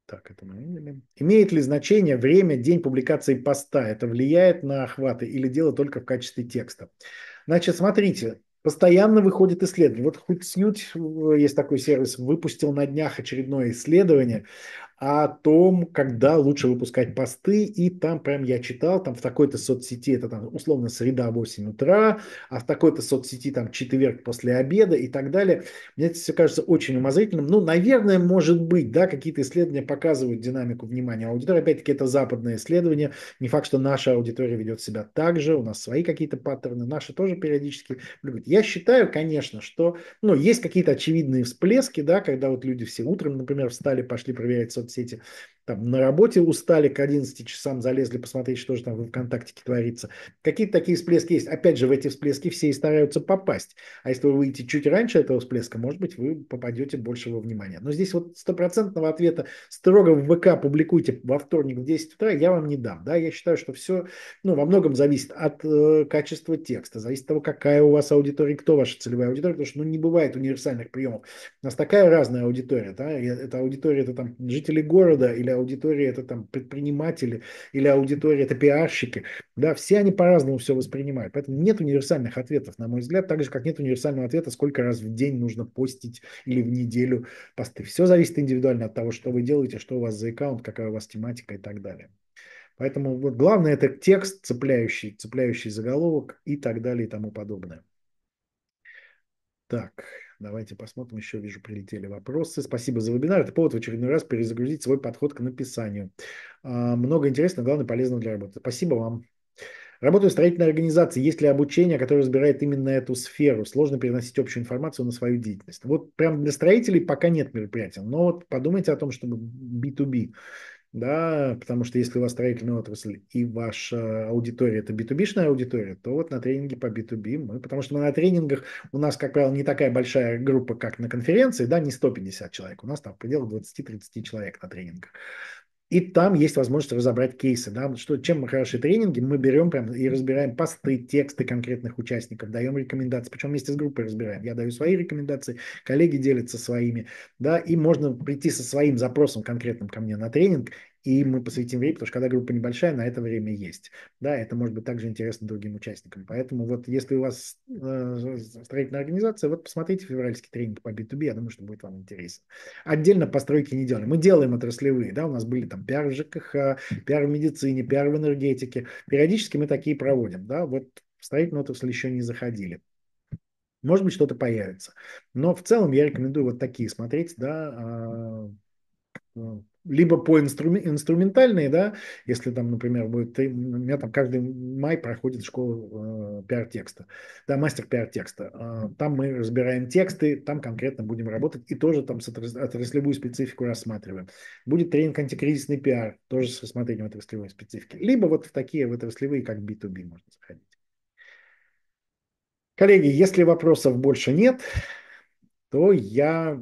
Так, это мы видели. Имеет ли значение время, день публикации поста? Это влияет на охваты или дело только в качестве текста? Значит, смотрите, постоянно выходит исследование. Вот хоть Сьют, э, есть такой сервис, выпустил на днях очередное исследование о том, когда лучше выпускать посты, и там прям я читал, там в такой-то соцсети, это там условно среда 8 утра, а в такой-то соцсети там четверг после обеда и так далее. Мне это все кажется очень умозрительным. Ну, наверное, может быть, да, какие-то исследования показывают динамику внимания аудитории. Опять-таки, это западное исследование. Не факт, что наша аудитория ведет себя так же, у нас свои какие-то паттерны, наши тоже периодически любят. Я считаю, конечно, что, ну, есть какие-то очевидные всплески, да, когда вот люди все утром, например, встали, пошли проверять соцсети, соцсети там на работе устали к 11 часам, залезли посмотреть, что же там в ВКонтактике творится. Какие-то такие всплески есть. Опять же, в эти всплески все и стараются попасть. А если вы выйдете чуть раньше этого всплеска, может быть, вы попадете большего внимания Но здесь вот стопроцентного ответа строго в ВК публикуйте во вторник в 10 утра, я вам не дам. Да? Я считаю, что все ну, во многом зависит от э, качества текста, зависит от того, какая у вас аудитория, кто ваша целевая аудитория, потому что ну, не бывает универсальных приемов. У нас такая разная аудитория. Да? Это аудитория, это там жители города или аудитория это там предприниматели, или аудитория это пиарщики. Да, все они по-разному все воспринимают. Поэтому нет универсальных ответов, на мой взгляд, так же, как нет универсального ответа, сколько раз в день нужно постить или в неделю посты. Все зависит индивидуально от того, что вы делаете, что у вас за аккаунт, какая у вас тематика и так далее. Поэтому вот главное это текст, цепляющий, цепляющий заголовок и так далее и тому подобное. Так, Давайте посмотрим. Еще вижу, прилетели вопросы. Спасибо за вебинар. Это повод в очередной раз перезагрузить свой подход к написанию. А, много интересного, главное, полезного для работы. Спасибо вам. Работаю в строительной организации. Есть ли обучение, которое разбирает именно эту сферу? Сложно переносить общую информацию на свою деятельность. Вот прям для строителей пока нет мероприятия. Но вот подумайте о том, чтобы B2B да, потому что если у вас строительная отрасль и ваша аудитория это B2B-шная аудитория, то вот на тренинге по B2B мы, потому что мы на тренингах, у нас, как правило, не такая большая группа, как на конференции, да, не 150 человек, у нас там в пределах 20-30 человек на тренингах. И там есть возможность разобрать кейсы. Да? Что, чем мы хороши тренинги, мы берем прям и разбираем посты, тексты конкретных участников, даем рекомендации, причем вместе с группой разбираем. Я даю свои рекомендации, коллеги делятся своими. Да? И можно прийти со своим запросом конкретным ко мне на тренинг и мы посвятим время, потому что когда группа небольшая, на это время есть. Да, это может быть также интересно другим участникам. Поэтому вот если у вас э, строительная организация, вот посмотрите февральский тренинг по B2B, я думаю, что будет вам интересно. Отдельно постройки не делали. Мы делаем отраслевые, да, у нас были там пиар в ЖКХ, пиар в медицине, пиар в энергетике. Периодически мы такие проводим, да, вот в строительную отрасль еще не заходили. Может быть, что-то появится. Но в целом я рекомендую вот такие смотреть, да, а, а, либо по инстру... инструментальной, да, если там, например, будет, у меня там каждый май проходит школа э, пиар-текста, да, мастер пиар-текста. Э, там мы разбираем тексты, там конкретно будем работать и тоже там с отрас... отраслевую специфику рассматриваем. Будет тренинг антикризисный пиар, тоже с рассмотрением отраслевой специфики. Либо вот в такие в отраслевые, как B2B можно заходить. Коллеги, если вопросов больше нет, то я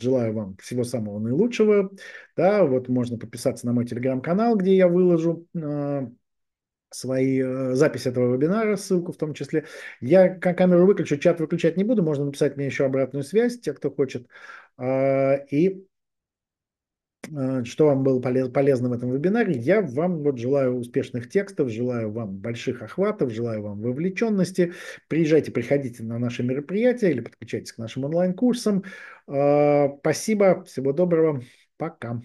желаю вам всего самого наилучшего. Да, вот можно подписаться на мой телеграм-канал, где я выложу а, свои э, записи этого вебинара, ссылку в том числе. Я камеру выключу, чат выключать не буду, можно написать мне еще обратную связь, те, кто хочет. А, и а, что вам было полезно в этом вебинаре. Я вам вот желаю успешных текстов, желаю вам больших охватов, желаю вам вовлеченности. Приезжайте, приходите на наши мероприятия или подключайтесь к нашим онлайн-курсам. А, спасибо, всего доброго, пока.